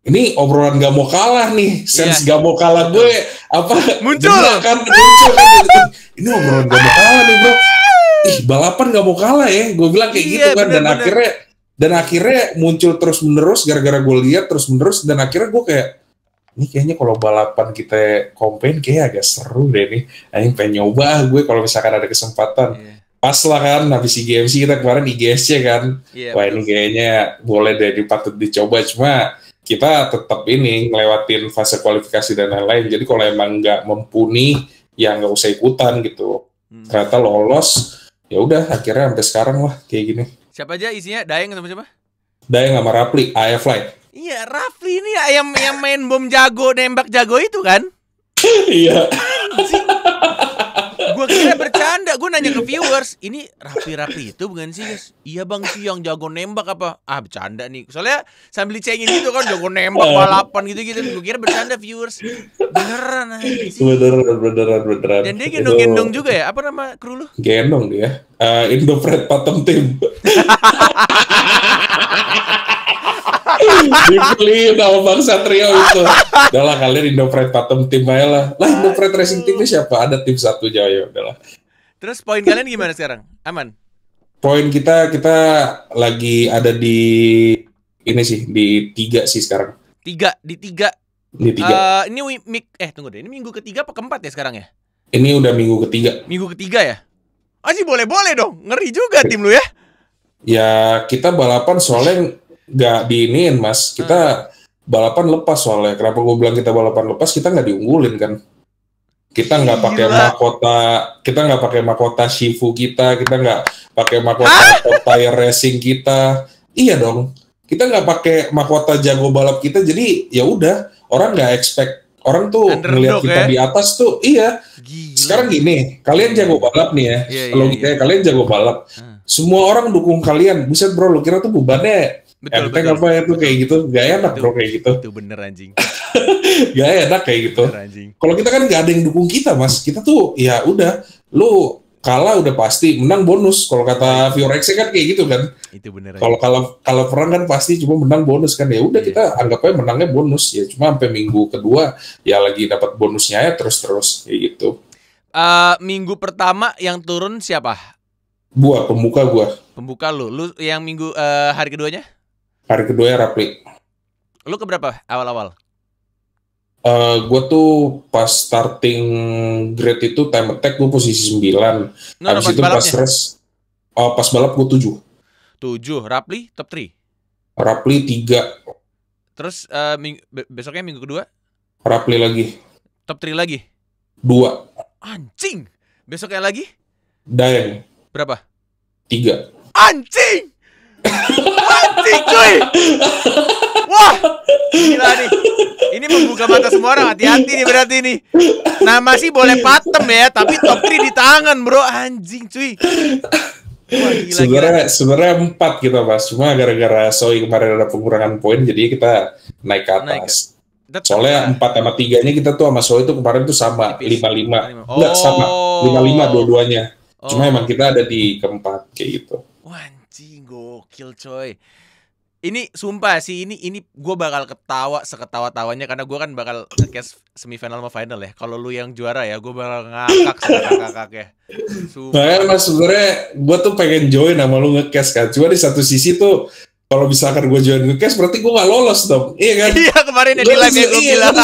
ini obrolan gak mau kalah nih iya. sense yeah. gak mau kalah gue apa muncul kan muncul gitu kan ini obrolan gak mau kalah nih bro ih balapan gak mau kalah ya gue bilang kayak yeah, gitu kan bener, dan bener. akhirnya dan akhirnya muncul terus menerus gara-gara gue lihat terus menerus dan akhirnya gue kayak ini kayaknya kalau balapan kita komplain kayak agak seru deh nih ini pengen nyoba ah gue kalau misalkan ada kesempatan yeah pas lah kan habis IGMC kita kemarin IGSC kan yeah, wah ini kayaknya boleh deh dipatut dicoba cuma kita tetap ini ngelewatin fase kualifikasi dan lain-lain. Jadi kalau emang nggak mumpuni, ya nggak usah ikutan gitu. Hmm. Ternyata lolos, ya udah akhirnya sampai sekarang lah kayak gini. Siapa aja isinya? Dayang sama siapa? Dayang sama Rafli, AF Light. Iya, Rafli ini ayam yang main bom jago, nembak jago itu kan? iya. Gue kira percaya Enggak, gue nanya ke viewers, ini rapi-rapi itu bukan sih guys? Iya bang sih yang jago nembak apa? Ah bercanda nih, soalnya sambil cengin gitu kan jago nembak balapan gitu-gitu Gue kira bercanda viewers, beneran sih. Beneran, beneran, beneran Dan dia gendong-gendong juga ya, apa nama kru lu? Gendong dia, uh, Indo Fred Patem Tim Dibeli sama Bang Satrio itu. Udah lah kalian Indofred Patem tim aja lah. Lah Indo Indofred Racing timnya siapa? Ada tim satu aja ya udahlah. Terus poin kalian gimana sekarang? Aman? Poin kita kita lagi ada di ini sih di tiga sih sekarang. Tiga di tiga. Di tiga. Uh, ini week eh tunggu deh ini minggu ketiga apa keempat ya sekarang ya? Ini udah minggu ketiga. Minggu ketiga ya? Ah, sih boleh-boleh dong. Ngeri juga tim lu ya. Ya kita balapan soalnya nggak diinin mas. Kita hmm. balapan lepas soalnya. Kenapa gue bilang kita balapan lepas? Kita nggak diunggulin kan? Kita nggak pakai mahkota, kita nggak pakai mahkota Shifu kita, kita nggak pakai mahkota top tire racing kita. Iya dong. Kita nggak pakai mahkota jago balap kita. Jadi ya udah, orang nggak expect orang tuh Underdog, kita ya? di atas tuh iya. Gila. Sekarang gini, kalian jago balap nih ya. Yeah, Kalau yeah, yeah. kalian jago balap, hmm. semua orang dukung kalian. bisa bro, lu kira tuh bebannya Betul, Enteng betul. apa itu ya, kayak gitu, gak enak itu, bro kayak gitu. Itu bener anjing. gak enak kayak gitu. Kalau kita kan gak ada yang dukung kita mas, kita tuh ya udah, lu kalah udah pasti, menang bonus. Kalau kata Fiorex kan kayak gitu kan. Itu bener. Kalau kalau kalau perang kan pasti cuma menang bonus kan ya udah iya. kita kita aja menangnya bonus ya cuma sampai minggu kedua ya lagi dapat bonusnya ya terus terus kayak gitu. Uh, minggu pertama yang turun siapa? Gua pembuka gua. Pembuka lu, lu yang minggu uh, hari keduanya? hari kedua ya rapi. Lu ke berapa awal-awal? Uh, eh, gue tuh pas starting grade itu time attack gue posisi 9. No, Habis no, itu pas stress. uh, oh, pas balap gue 7. 7. Rapli top 3? Rapli 3. Terus uh, ming besoknya minggu kedua? Rapli lagi. Top 3 lagi? 2. Anjing. Besoknya lagi? Dayang. Berapa? 3. Anjing. Mati cuy. Wah. Gila nih. Ini membuka mata semua orang. Hati-hati nih berarti nih. Nama sih boleh patem ya, tapi top 3 di tangan, Bro. Anjing cuy. sebenarnya sebenarnya empat kita mas cuma gara-gara Soi kemarin ada pengurangan poin jadi kita naik ke atas naik. Ya. soalnya empat sama tiganya kita tuh sama Soi itu kemarin tuh sama lima lima enggak oh. sama lima lima dua-duanya oh. cuma emang kita ada di keempat kayak gitu gokil coy ini sumpah sih ini ini gue bakal ketawa seketawa tawanya karena gue kan bakal ngecast semifinal sama final ya kalau lu yang juara ya gue bakal ngakak ngakak ya sumpah. Bahkan mas sebenarnya gue tuh pengen join sama lu ngecast kan cuma di satu sisi tuh kalau misalkan gue join Cash berarti gue gak lolos dong iya kan iya kemarin yang di live yang gue iya, bilang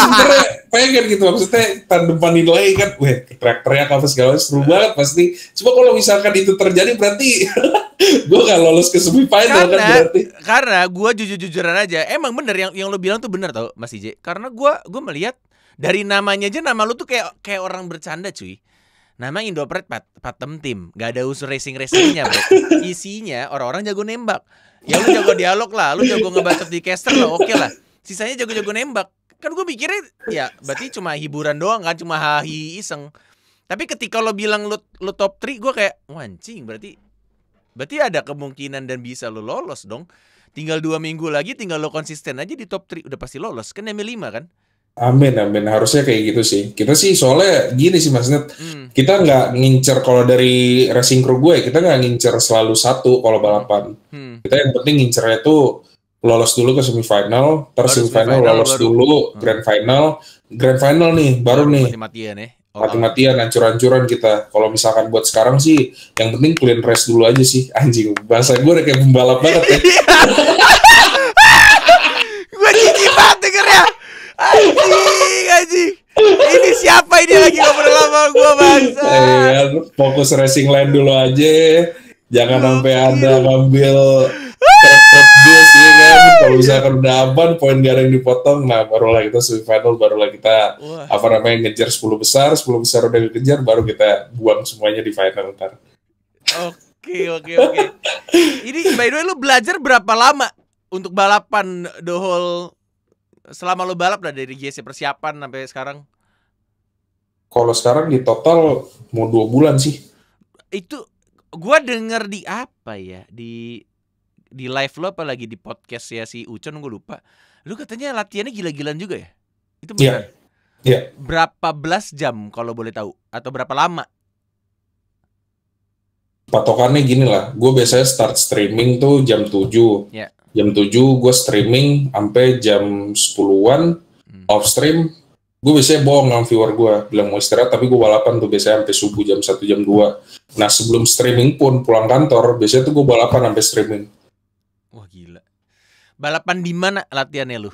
pengen gitu maksudnya tahun depan nilai kan weh teriak-teriak apa segala seru iya. banget pasti cuma kalau misalkan itu terjadi berarti gue gak lolos ke semifinal kan, karena, kan berarti karena gue jujur-jujuran aja emang bener yang yang lo bilang tuh bener tau Mas Ije. karena gue gue melihat dari namanya aja nama lu tuh kayak kayak orang bercanda cuy Nama Indopret Pat Patem Tim, gak ada unsur racing racingnya bro. Isinya orang-orang jago nembak ya lu jago dialog lah lu jago ngebacot di caster lah oke okay lah sisanya jago-jago nembak kan gue mikirnya ya berarti cuma hiburan doang kan cuma hahi iseng tapi ketika lo bilang lo lo top 3 gue kayak wancing berarti berarti ada kemungkinan dan bisa lo lolos dong tinggal dua minggu lagi tinggal lo konsisten aja di top 3 udah pasti lolos kan yang e lima kan Amin amin harusnya kayak gitu sih. Kita sih soalnya gini sih Mas hmm. kita nggak ngincer kalau dari racing crew gue kita nggak ngincer selalu satu kalau hmm. balapan. Hmm. Kita yang penting ngincernya tuh lolos dulu ke semifinal, terus semifinal, lolos baru. dulu hmm. grand final, grand final nih baru nih. Mati-matian ya. Oh, mati-matian hancur-hancuran kita. Kalau misalkan buat sekarang sih, yang penting clean race dulu aja sih, anjing. Bahasa gue udah kayak pembalap banget ya. Anjing, anjing. Ini siapa ini lagi ngobrol sama gue bangsa? Eh, fokus racing line dulu aja. Jangan oh, sampai iya. ada ngambil bis ya kan. Kalau misalkan iya. udah aman, poin gak ada yang dipotong. Nah, barulah kita baru barulah kita Wah. apa namanya ngejar 10 besar, 10 besar udah dikejar, baru kita buang semuanya di final ntar. Oke, oke, oke. Ini by the way lu belajar berapa lama untuk balapan the whole selama lo balap lah dari GC persiapan sampai sekarang? Kalau sekarang di total mau dua bulan sih. Itu gua denger di apa ya di di live lo apa lagi di podcast ya si Ucon gue lupa. Lu katanya latihannya gila-gilaan juga ya? Itu iya. benar. Yeah. Yeah. Berapa belas jam kalau boleh tahu atau berapa lama? Patokannya gini lah, gue biasanya start streaming tuh jam 7 yeah jam 7 gue streaming sampai jam 10-an hmm. off stream gue biasanya bohong sama viewer gue bilang mau istirahat tapi gue balapan tuh biasanya sampai subuh jam 1 jam 2 nah sebelum streaming pun pulang kantor biasanya tuh gue balapan sampai streaming wah gila balapan di mana latihannya lu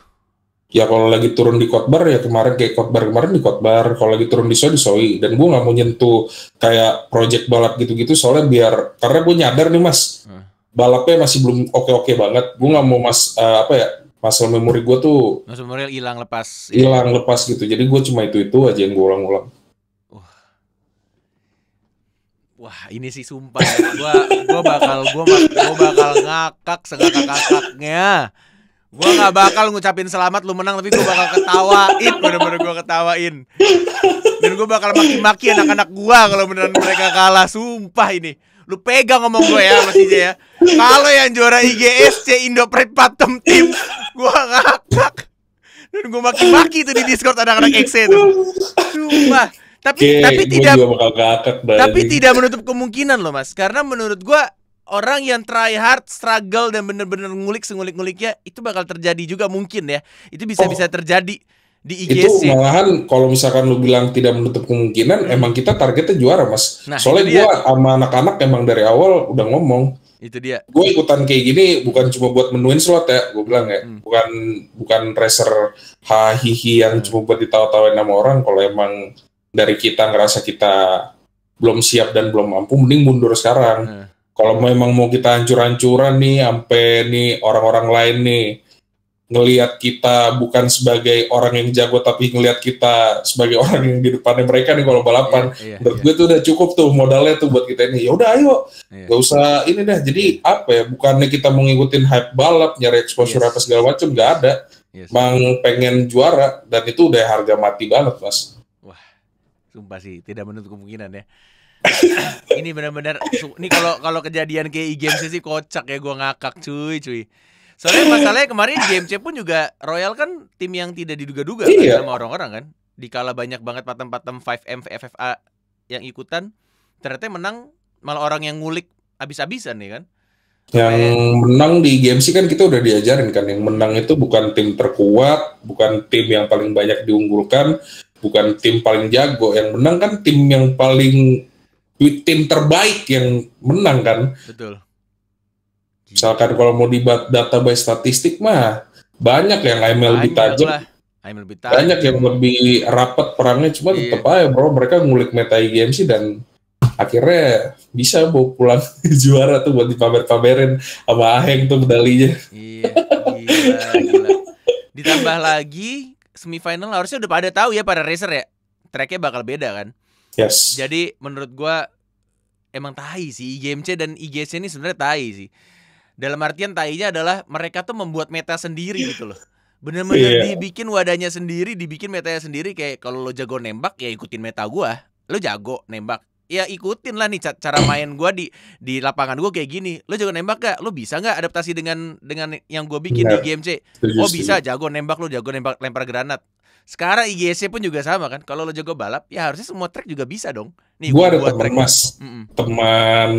ya kalau lagi turun di kotbar ya kemarin kayak kotbar kemarin di kotbar kalau lagi turun di soi di soi dan gue nggak mau nyentuh kayak project balap gitu-gitu soalnya biar karena gue nyadar nih mas hmm balapnya masih belum oke-oke banget. Gue nggak mau mas uh, apa ya masal memori gue tuh muscle memori hilang lepas hilang lepas gitu jadi gue cuma itu itu aja yang gue ulang-ulang wah. ini sih sumpah gue ya. gue bakal gue gue bakal ngakak segakak kakaknya gue nggak bakal ngucapin selamat lu menang tapi gue bakal ketawain bener-bener gue ketawain dan gue bakal maki-maki anak-anak gue kalau beneran mereka kalah sumpah ini Lu pegang ngomong gue ya Mas dia ya. Kalau yang juara IGSC Indo Prepatem Team, gue ngakak. Dan gue maki-maki tuh di Discord anak-anak XC tuh. Cuma tapi Oke, tapi tidak tapi tidak menutup kemungkinan loh mas karena menurut gue orang yang try hard, struggle dan bener-bener ngulik sengulik-nguliknya itu bakal terjadi juga mungkin ya. Itu bisa-bisa oh. terjadi di IGC. Itu malahan kalau misalkan lu bilang tidak menutup kemungkinan, hmm. emang kita targetnya juara, Mas. Nah, Soalnya gue sama anak-anak emang dari awal udah ngomong. Itu dia. Gue ikutan kayak gini bukan cuma buat menuin slot ya, gue bilang ya. Hmm. Bukan bukan racer hahihi yang hmm. cuma buat ditawa-tawain sama orang. Kalau emang dari kita ngerasa kita belum siap dan belum mampu, mending mundur sekarang. Hmm. Kalau memang mau kita hancur-hancuran nih, sampai nih orang-orang lain nih ngelihat kita bukan sebagai orang yang jago tapi ngelihat kita sebagai orang yang di depannya mereka nih kalau balapan yeah, iya, iya, iya. yeah, gue tuh udah cukup tuh modalnya tuh buat kita ini ya udah ayo yeah. gak usah ini deh jadi apa ya bukannya kita mau ngikutin hype balap nyari exposure yes. apa segala macam gak ada yes. bang pengen juara dan itu udah harga mati banget mas wah sumpah sih tidak menutup kemungkinan ya ini benar-benar ini kalau kalau kejadian kayak e-games sih kocak ya gue ngakak cuy cuy Soalnya masalahnya kemarin GMC pun juga Royal kan tim yang tidak diduga-duga kan iya. kan, sama orang-orang kan. Dikala banyak banget patem-patem 5M FFA yang ikutan, ternyata menang malah orang yang ngulik abis-abisan nih kan. Yang menang di GMC kan kita udah diajarin kan, yang menang itu bukan tim terkuat, bukan tim yang paling banyak diunggulkan, bukan tim paling jago, yang menang kan tim yang paling tim terbaik yang menang kan. Betul. Misalkan gitu. kalau mau di data by statistik mah banyak yang AML lebih tajam. lebih Banyak yang lebih rapat perangnya cuma yeah. tetap aja bro mereka ngulik meta IGMC dan akhirnya bisa bawa pulang juara tuh buat dipamer-pamerin sama Aheng tuh medalinya. Iya. Ditambah lagi semifinal harusnya udah pada tahu ya pada racer ya. Tracknya bakal beda kan. Yes. Jadi menurut gua emang tai sih IGMC dan IGC ini sebenarnya tai sih dalam artian tainya adalah mereka tuh membuat meta sendiri gitu loh. Bener-bener yeah. dibikin wadahnya sendiri, dibikin metanya sendiri kayak kalau lo jago nembak ya ikutin meta gua. Lo jago nembak, ya ikutin lah nih cara main gua di di lapangan gua kayak gini lo jago nembak gak lo bisa nggak adaptasi dengan dengan yang gua bikin nah, di game C oh bisa jago nembak lo jago nembak lempar granat sekarang IGC pun juga sama kan kalau lo jago balap ya harusnya semua track juga bisa dong nih gua ada teman mas mm -mm. teman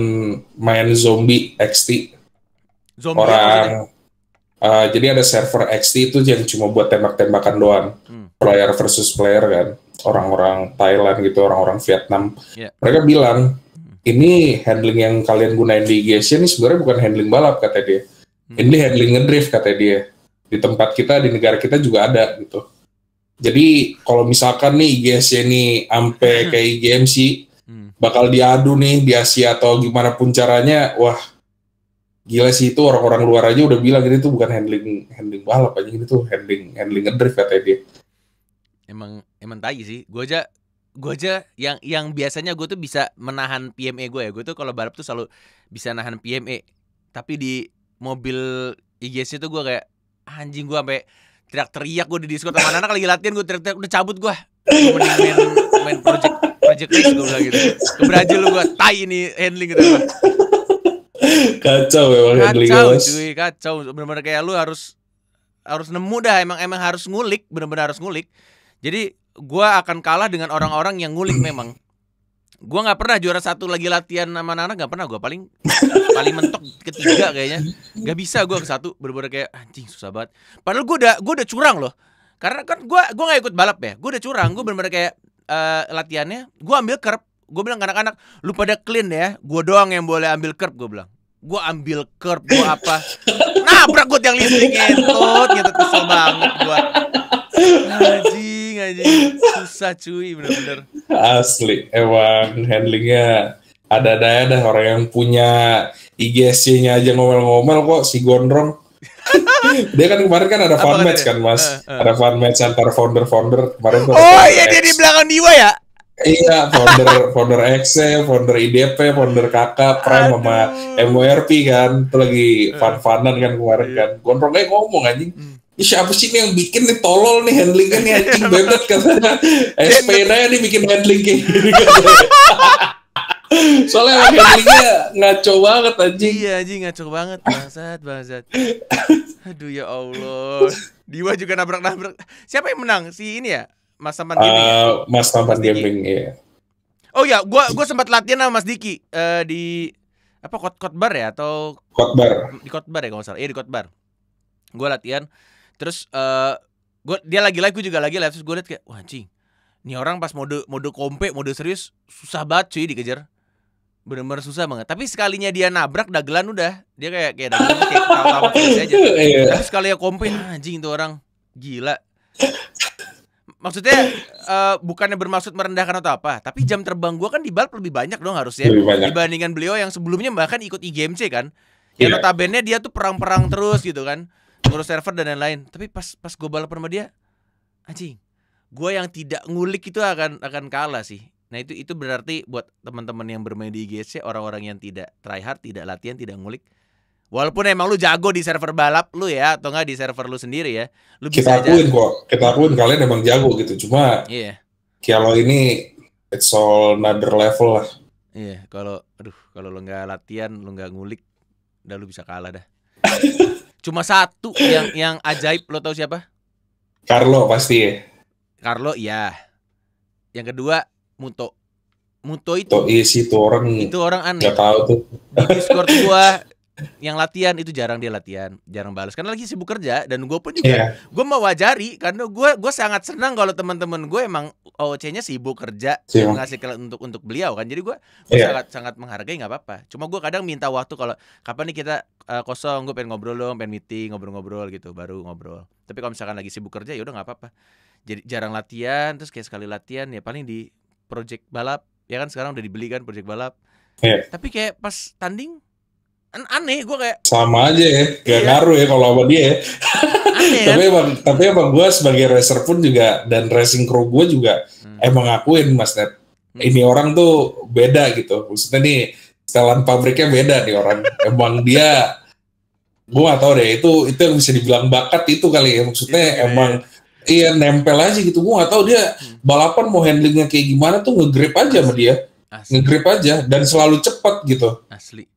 main zombie XT Zombie orang uh, jadi ada server XT itu yang cuma buat tembak-tembakan doang. Hmm. Player versus player kan. Orang-orang Thailand gitu, orang-orang Vietnam. Yeah. Mereka bilang, ini handling yang kalian gunain di GSC ini sebenarnya bukan handling balap kata dia. Hmm. Ini handling ngedrift kata dia. Di tempat kita, di negara kita juga ada gitu. Jadi kalau misalkan nih GSC ini ampe hmm. kayak IGMC, hmm. bakal diadu nih di Asia atau gimana pun caranya, wah gila sih itu orang-orang luar aja udah bilang ini tuh bukan handling handling balap aja ini tuh handling handling ngedrift katanya dia emang emang tai sih gua aja gua aja yang yang biasanya gue tuh bisa menahan PME gue ya gue tuh kalau balap tuh selalu bisa nahan PME tapi di mobil IGC tuh gue kayak anjing gue sampai teriak-teriak gue di diskot sama anak lagi latihan gue teriak-teriak udah cabut gue mending main main project project race gue bilang gitu ke lu gue tai ini handling gitu kacau memang kacau, handling Kacau, cuy kacau bener-bener kayak lu harus harus nemu dah emang emang harus ngulik bener-bener harus ngulik jadi gue akan kalah dengan orang-orang yang ngulik memang gue nggak pernah juara satu lagi latihan sama anak nggak pernah gue paling paling mentok ketiga kayaknya nggak bisa gue ke satu bener-bener kayak anjing susah banget padahal gue udah gue udah curang loh karena kan gue gua nggak ikut balap ya gue udah curang gue bener-bener kayak uh, latihannya gue ambil kerb gue bilang anak-anak lu pada clean ya gue doang yang boleh ambil kerb gue bilang gue ambil curb gue apa nabrak gue yang listrik ngentot gitu kesel banget gue ngaji ngaji susah cuy bener-bener asli emang handlingnya ada ada ada orang yang punya IGSC-nya aja ngomel-ngomel kok si gondrong dia kan kemarin kan ada fun match kan mas uh, uh. ada fun match antar founder-founder kemarin oh iya dia di belakang Diwa ya Iya, founder founder Exe, founder IDP, founder KK, Prime sama MWRP kan. Itu lagi iya. fan-fanan kan kemarin iya. kan. Gondrongnya ngomong anjing. Hmm. Ini siapa sih nih yang bikin nih tolol nih handlingnya nih anjing banget katanya. Eh, SPN aja nih bikin handling kayak Soalnya handlingnya ngaco banget anjing. Iya anjing ngaco banget. Bangsat, bangsat. Aduh ya Allah. Diwa juga nabrak-nabrak. Siapa yang menang? Si ini ya? Mas Tampan uh, eh, Gaming. Ya? Mas Tampan iya. Oh ya, gua gua sempat latihan sama Mas Diki uh, di apa kot kotbar ya atau kotbar di kotbar ya kalau salah. Iya di kotbar. Gua latihan terus uh, gua dia lagi live gua juga lagi live terus gua liat kayak wah cing. Ini orang pas mode mode kompe, mode serius susah banget cuy dikejar. Bener-bener susah banget. Tapi sekalinya dia nabrak dagelan udah, dia kayak kayak dagelan kayak tawa-tawa aja. Iya. Tapi sekali ya kompe ah, anjing tuh orang gila maksudnya uh, bukannya bermaksud merendahkan atau apa, tapi jam terbang gue kan di balap lebih banyak dong harusnya dibandingkan beliau yang sebelumnya bahkan ikut IGMC kan. Ya yeah. notabene dia tuh perang-perang terus gitu kan, ngurus server dan lain-lain. Tapi pas pas gue balap sama dia, anjing, Gue yang tidak ngulik itu akan akan kalah sih. Nah itu itu berarti buat teman-teman yang bermain di IGC orang-orang yang tidak try hard, tidak latihan, tidak ngulik, Walaupun emang lu jago di server balap lu ya atau enggak di server lu sendiri ya. Lu bisa kita akuin kok, kita akuin kalian emang jago gitu. Cuma Iya. Yeah. Kalau ini it's all another level lah. Iya, yeah, kalau aduh kalau lu nggak latihan, lu nggak ngulik, udah lu bisa kalah dah. Cuma satu yang yang ajaib lo tau siapa? Carlo pasti ya. Carlo ya. Yang kedua Muto. Muto itu. Tuh, iya sih itu orang. Itu orang aneh. Gak tahu tuh. Di Discord gua yang latihan itu jarang dia latihan, jarang balas karena lagi sibuk kerja dan gue pun juga yeah. gue mewajari karena gue gue sangat senang kalau teman-teman gue emang OC-nya sibuk kerja sibuk. ngasih untuk untuk beliau kan jadi gue yeah. sangat sangat menghargai nggak apa-apa. Cuma gue kadang minta waktu kalau kapan nih kita uh, kosong gue pengen ngobrol dong, pengen meeting ngobrol-ngobrol gitu baru ngobrol. Tapi kalau misalkan lagi sibuk kerja ya udah nggak apa-apa. Jadi jarang latihan terus kayak sekali latihan ya paling di project balap ya kan sekarang udah dibeli kan project balap. Yeah. Tapi kayak pas tanding Kan aneh gue kayak sama iya. aja ya gak iya. ngaruh ya kalau sama dia ya aneh, kan? tapi kan? emang tapi emang gue sebagai racer pun juga dan racing crew gue juga hmm. emang ngakuin mas Net hmm. ini orang tuh beda gitu maksudnya nih setelan pabriknya beda nih orang emang dia gue gak tau deh itu itu yang bisa dibilang bakat itu kali ya maksudnya yeah, iya, emang yeah iya nempel aja gitu gue nggak tahu dia hmm. balapan mau handlingnya kayak gimana tuh ngegrip aja asli. sama dia ngegrip aja dan selalu cepat gitu asli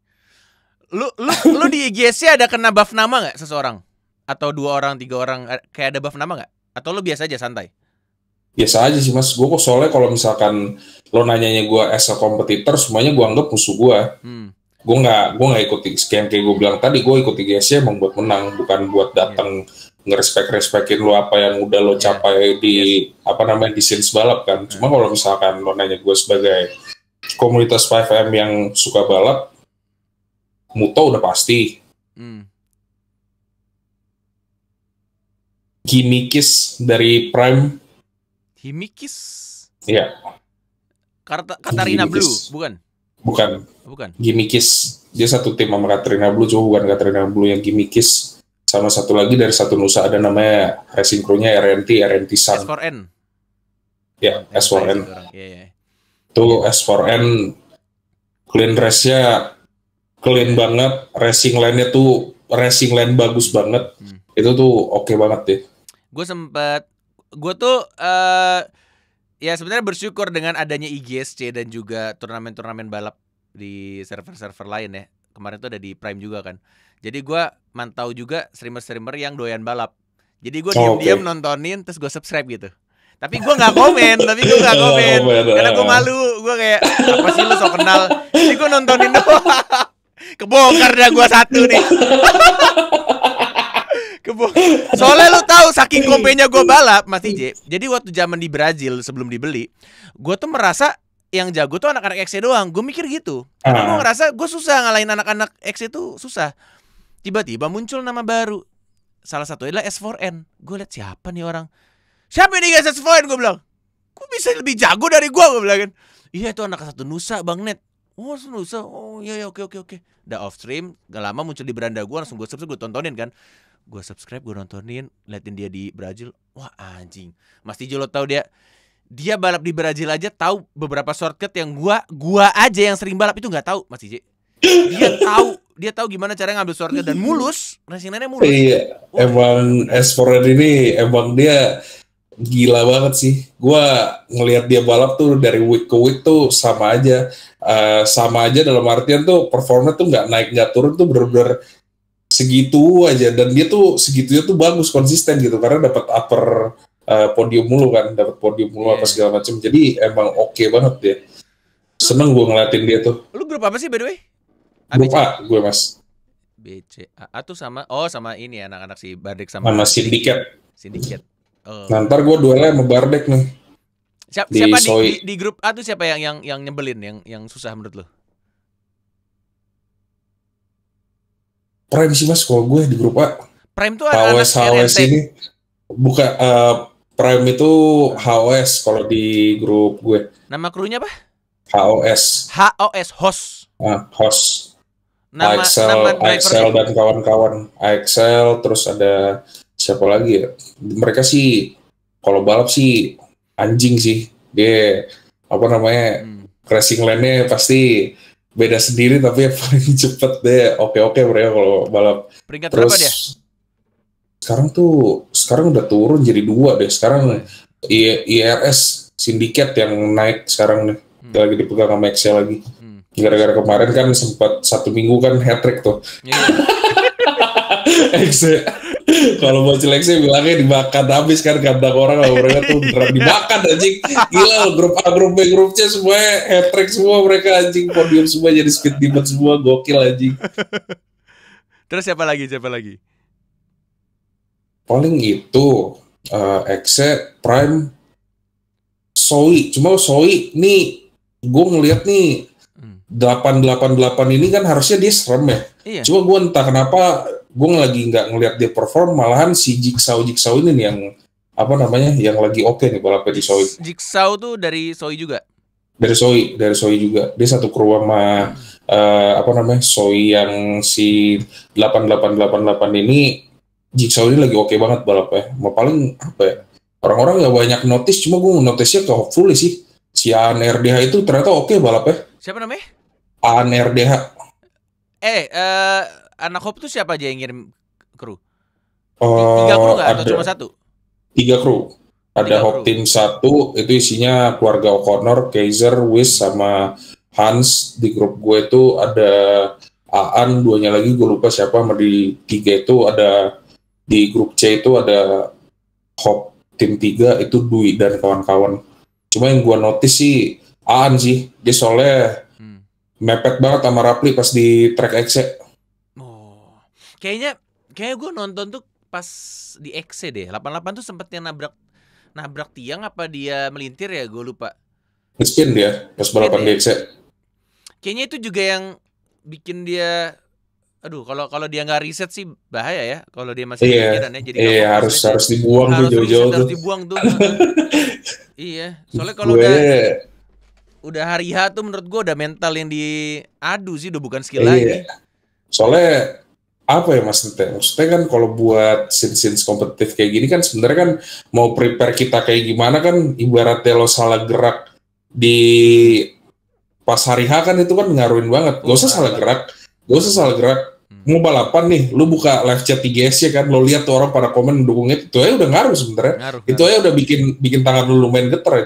Lu lu lu di IGC ada kena buff nama nggak seseorang? Atau dua orang, tiga orang eh, kayak ada buff nama nggak? Atau lu biasa aja santai? Biasa aja sih mas, gue kok soalnya kalau misalkan lo nanyanya gue as a kompetitor, semuanya gue anggap musuh gue. Hmm. Gue nggak gue nggak ikut yang kayak gue bilang tadi, gue ikut IGC ya emang buat menang, bukan buat iya. datang yeah ngerespek-respekin lo apa yang udah lo iya. capai yeah. di yeah. apa namanya di sense balap kan. Yeah. Cuma iya. kalau misalkan lo nanya gue sebagai komunitas 5M yang suka balap, Muto udah pasti. Hmm. Himikis dari Prime. Himikis? Iya. Kata Katarina Blue, bukan? Bukan. Bukan. Gimikis. Dia satu tim sama Katarina Blue, cuma bukan Katarina Blue yang Gimikis. Sama satu lagi dari satu Nusa ada namanya racing crew-nya RNT, RNT Sun. S4N. Ya, S4N. Itu S4N clean race-nya clean banget, racing lane-nya tuh racing lane bagus banget. Hmm. Itu tuh oke okay banget deh. Gue sempet gue tuh uh, ya sebenarnya bersyukur dengan adanya IGSC dan juga turnamen-turnamen balap di server-server lain ya. Kemarin tuh ada di Prime juga kan. Jadi gue mantau juga streamer-streamer yang doyan balap. Jadi gue diam diam oh, okay. nontonin terus gue subscribe gitu tapi gue gak komen tapi gue gak oh, komen oh, karena gue ah. malu gue kayak apa sih lo so kenal jadi gue nontonin doang Kebongkar dah gua satu nih. Kebongkar. Soalnya lu tahu saking kompenya gua balap Mas J. Jadi waktu zaman di Brazil sebelum dibeli, gua tuh merasa yang jago tuh anak-anak XC doang. Gue mikir gitu. Karena gue ah. ngerasa gue susah ngalahin anak-anak XC itu susah. Tiba-tiba muncul nama baru. Salah satu adalah S4N. Gue liat siapa nih orang. Siapa ini guys S4N? Gue bilang. Gue bisa lebih jago dari gue. Gue bilang kan. Iya itu anak satu Nusa Bang Net. Oh seru oh iya ya oke oke oke Udah off stream gak lama muncul di beranda gue langsung gue subscribe gue tontonin kan Gue subscribe gue nontonin liatin dia di Brazil Wah anjing Mas Tijo lo tau dia dia balap di Brazil aja tahu beberapa shortcut yang gue gua aja yang sering balap itu gak tau, Mas Tijo Dia tahu dia tahu gimana cara ngambil shortcut dan mulus, racingannya mulus. Iya, oh. emang S4 ini emang dia gila banget sih. Gua ngelihat dia balap tuh dari week ke week tuh sama aja, uh, sama aja dalam artian tuh performa tuh nggak naik nggak turun tuh bener-bener segitu aja dan dia tuh segitunya tuh bagus konsisten gitu karena dapat upper uh, podium mulu kan, dapat podium mulu yeah. apa iya. segala macam. Jadi emang oke okay banget dia. Seneng gue ngeliatin dia tuh. Lu grup apa sih by the way? Grup A gue mas. BCA atau sama oh sama ini ya, anak-anak si Badik sama sama Sindiket. Sindiket. Uh. Eh, nah, gue duelnya sama Bardek nih. Siap, di siapa di, di, di grup A tuh siapa yang yang yang nyebelin, yang yang susah menurut lo? Prime sih mas, kalau gue di grup A. Prime tuh ada HWS, HWS ini buka uh, Prime itu HOS kalau di grup gue. Nama krunya apa? HOS. HOS host. Nah, host. Nama, AXL, nama AXL dan kawan-kawan. AXL terus ada siapa lagi ya mereka sih kalau balap sih anjing sih dia apa namanya hmm. racing lane-nya pasti beda sendiri tapi yang paling cepet deh oke oke mereka kalau balap peringkat Terus, berapa dia sekarang tuh sekarang udah turun jadi dua deh sekarang I IRS sindiket yang naik sekarang nih hmm. lagi dipegang sama Excel lagi hmm. gara-gara kemarin kan sempat satu minggu kan hat trick tuh yeah. Kalau mau jelek seleksi bilangnya dibakar habis kan kata orang kalau mereka tuh beneran dibakar anjing. Gila grup A, grup B, grup C semua hat trick semua mereka anjing podium semua jadi speed demon semua gokil anjing. Terus siapa lagi? Siapa lagi? Paling itu uh, eh, Exe, Prime, Soi. Cuma Soi nih gue ngeliat nih hmm. delapan delapan delapan ini kan harusnya dia serem ya. Iya. Cuma gue entah kenapa gue lagi nggak ngelihat dia perform malahan si Jigsaw Jigsaw ini nih yang apa namanya yang lagi oke okay nih balapnya di Soi. Jigsaw tuh dari Soi juga. Dari Soi, dari Soi juga. Dia satu kru sama uh, apa namanya Soi yang si delapan delapan delapan delapan ini Jigsaw ini lagi oke okay banget balapnya. Mau paling apa ya? Orang-orang nggak banyak notice, cuma gue notice-nya ke hopefully sih. Si ANRDH itu ternyata oke okay balapnya. Siapa namanya? ANRDH. Eh, uh, anak hop tuh siapa aja yang ngirim kru? Uh, tiga kru nggak atau cuma satu? Tiga kru. Ada tiga Hope kru. Team satu itu isinya keluarga O'Connor, Kaiser, Wiz sama Hans di grup gue itu ada Aan, duanya lagi gue lupa siapa sama di tiga itu ada di grup C itu ada Hop tim tiga itu Dwi dan kawan-kawan. Cuma yang gue notice sih Aan sih, dia soalnya hmm. mepet banget sama Rapli pas di track exit kayaknya kayak gue nonton tuh pas di XC deh 88 tuh sempetnya nabrak nabrak tiang apa dia melintir ya gue lupa miskin dia pas balapan ya? di XC ya. kayaknya itu juga yang bikin dia aduh kalau kalau dia nggak riset sih bahaya ya kalau dia masih yeah. Iya. Ya, jadi yeah, harus riset. harus dibuang harus tuh jauh-jauh harus dibuang tuh iya soalnya kalau udah udah hari H tuh menurut gue udah mental yang diadu sih udah bukan skill yeah. lagi soalnya apa ya Mas Nete? Maksudnya kan kalau buat scene kompetitif kayak gini kan sebenarnya kan mau prepare kita kayak gimana kan ibarat lo salah gerak di pas hari H kan itu kan ngaruhin banget. Gak usah salah gerak, gak usah salah gerak. Hmm. Mau balapan nih, lu buka live chat IGS ya kan, lo lihat tuh orang pada komen dukungnya, itu aja udah ngaruh sebenarnya. itu aja udah bikin bikin tangan lu main geter ya.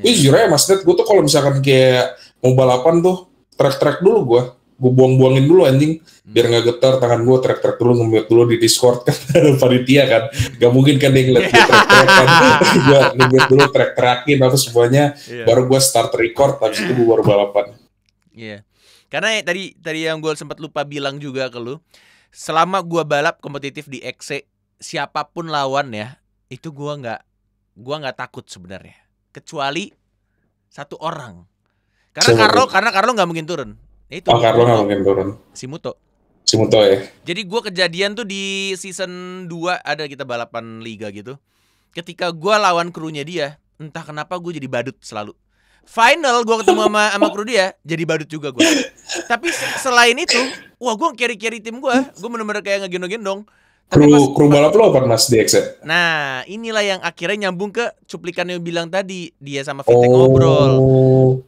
Wih, jujur aja Mas Net, gua tuh kalau misalkan kayak mau balapan tuh, track-track dulu gua gue buang-buangin dulu anjing hmm. biar nggak getar tangan gue track trek dulu ngeliat dulu di discord kan panitia kan nggak mungkin kan dia ngeliat gue trek kan gue ngeliat dulu track trekin apa semuanya yeah. baru gue start record habis itu gue baru balapan iya yeah. karena tadi tadi yang gue sempat lupa bilang juga ke lu selama gue balap kompetitif di XC siapapun lawan ya itu gue nggak gue nggak takut sebenarnya kecuali satu orang karena Carlo karena Carlo nggak mungkin turun Ya itu. Oh, Carlo nggak mungkin turun. Si Muto. Si Muto ya. Jadi gue kejadian tuh di season 2 ada kita balapan liga gitu. Ketika gue lawan krunya dia, entah kenapa gue jadi badut selalu. Final gue ketemu sama, sama kru dia, jadi badut juga gue. Tapi selain itu, wah gue kiri-kiri tim gue, gue bener-bener kayak ngegendong-gendong. kru, kru balap lo apa mas di exit? Nah inilah yang akhirnya nyambung ke cuplikan yang bilang tadi dia sama Vite oh. ngobrol.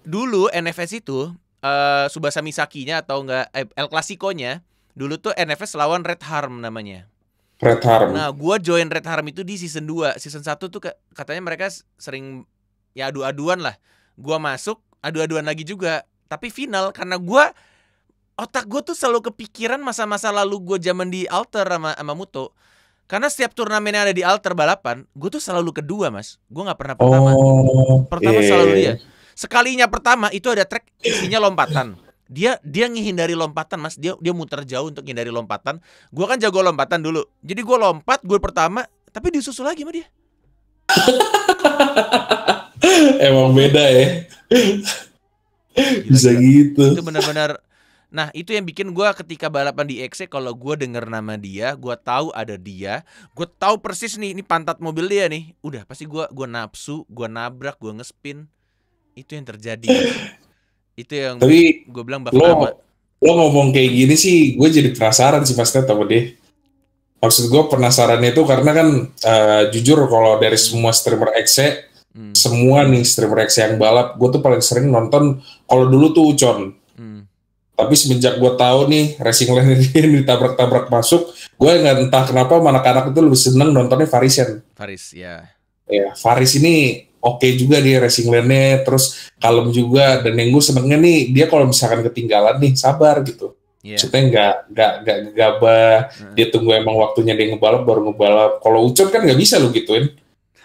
Dulu NFS itu uh, Subasa Misakinya atau enggak eh, El Clasico-nya dulu tuh NFS lawan Red Harm namanya. Red Harm. Nah, gua join Red Harm itu di season 2. Season 1 tuh katanya mereka sering ya adu-aduan lah. Gua masuk, adu-aduan lagi juga. Tapi final karena gua otak gue tuh selalu kepikiran masa-masa lalu gue zaman di Alter sama, sama Muto. Karena setiap turnamen yang ada di altar balapan, gue tuh selalu kedua, mas. Gue nggak pernah pertama. Oh, pertama eh. selalu iya, iya. dia sekalinya pertama itu ada track isinya lompatan dia dia ngehindari lompatan mas dia dia muter jauh untuk menghindari lompatan gue kan jago lompatan dulu jadi gue lompat gue pertama tapi disusul lagi sama dia emang beda ya bisa gitu itu benar-benar Nah itu yang bikin gue ketika balapan di XC kalau gue denger nama dia, gue tahu ada dia, gue tahu persis nih ini pantat mobil dia nih. Udah pasti gue gue nafsu, gue nabrak, gue ngespin itu yang terjadi itu yang tapi gue bilang bakal lo, amat. lo ngomong kayak gini sih gue jadi penasaran sih pasti tau deh maksud gue penasarannya itu karena kan uh, jujur kalau dari semua streamer exe hmm. semua nih streamer exe yang balap gue tuh paling sering nonton kalau dulu tuh ucon hmm. tapi semenjak gue tahu nih racing lane ini ditabrak-tabrak masuk gue nggak entah kenapa anak-anak itu lebih seneng nontonnya farisian Faris ya yeah. ya Faris ini oke okay juga dia racing lane-nya, terus kalem juga. Dan yang gue senengnya nih, dia kalau misalkan ketinggalan nih, sabar gitu. Yeah. Maksudnya nggak nggak nggak gegabah, hmm. dia tunggu emang waktunya dia ngebalap baru ngebalap. Kalau Ucon kan nggak bisa lu gituin.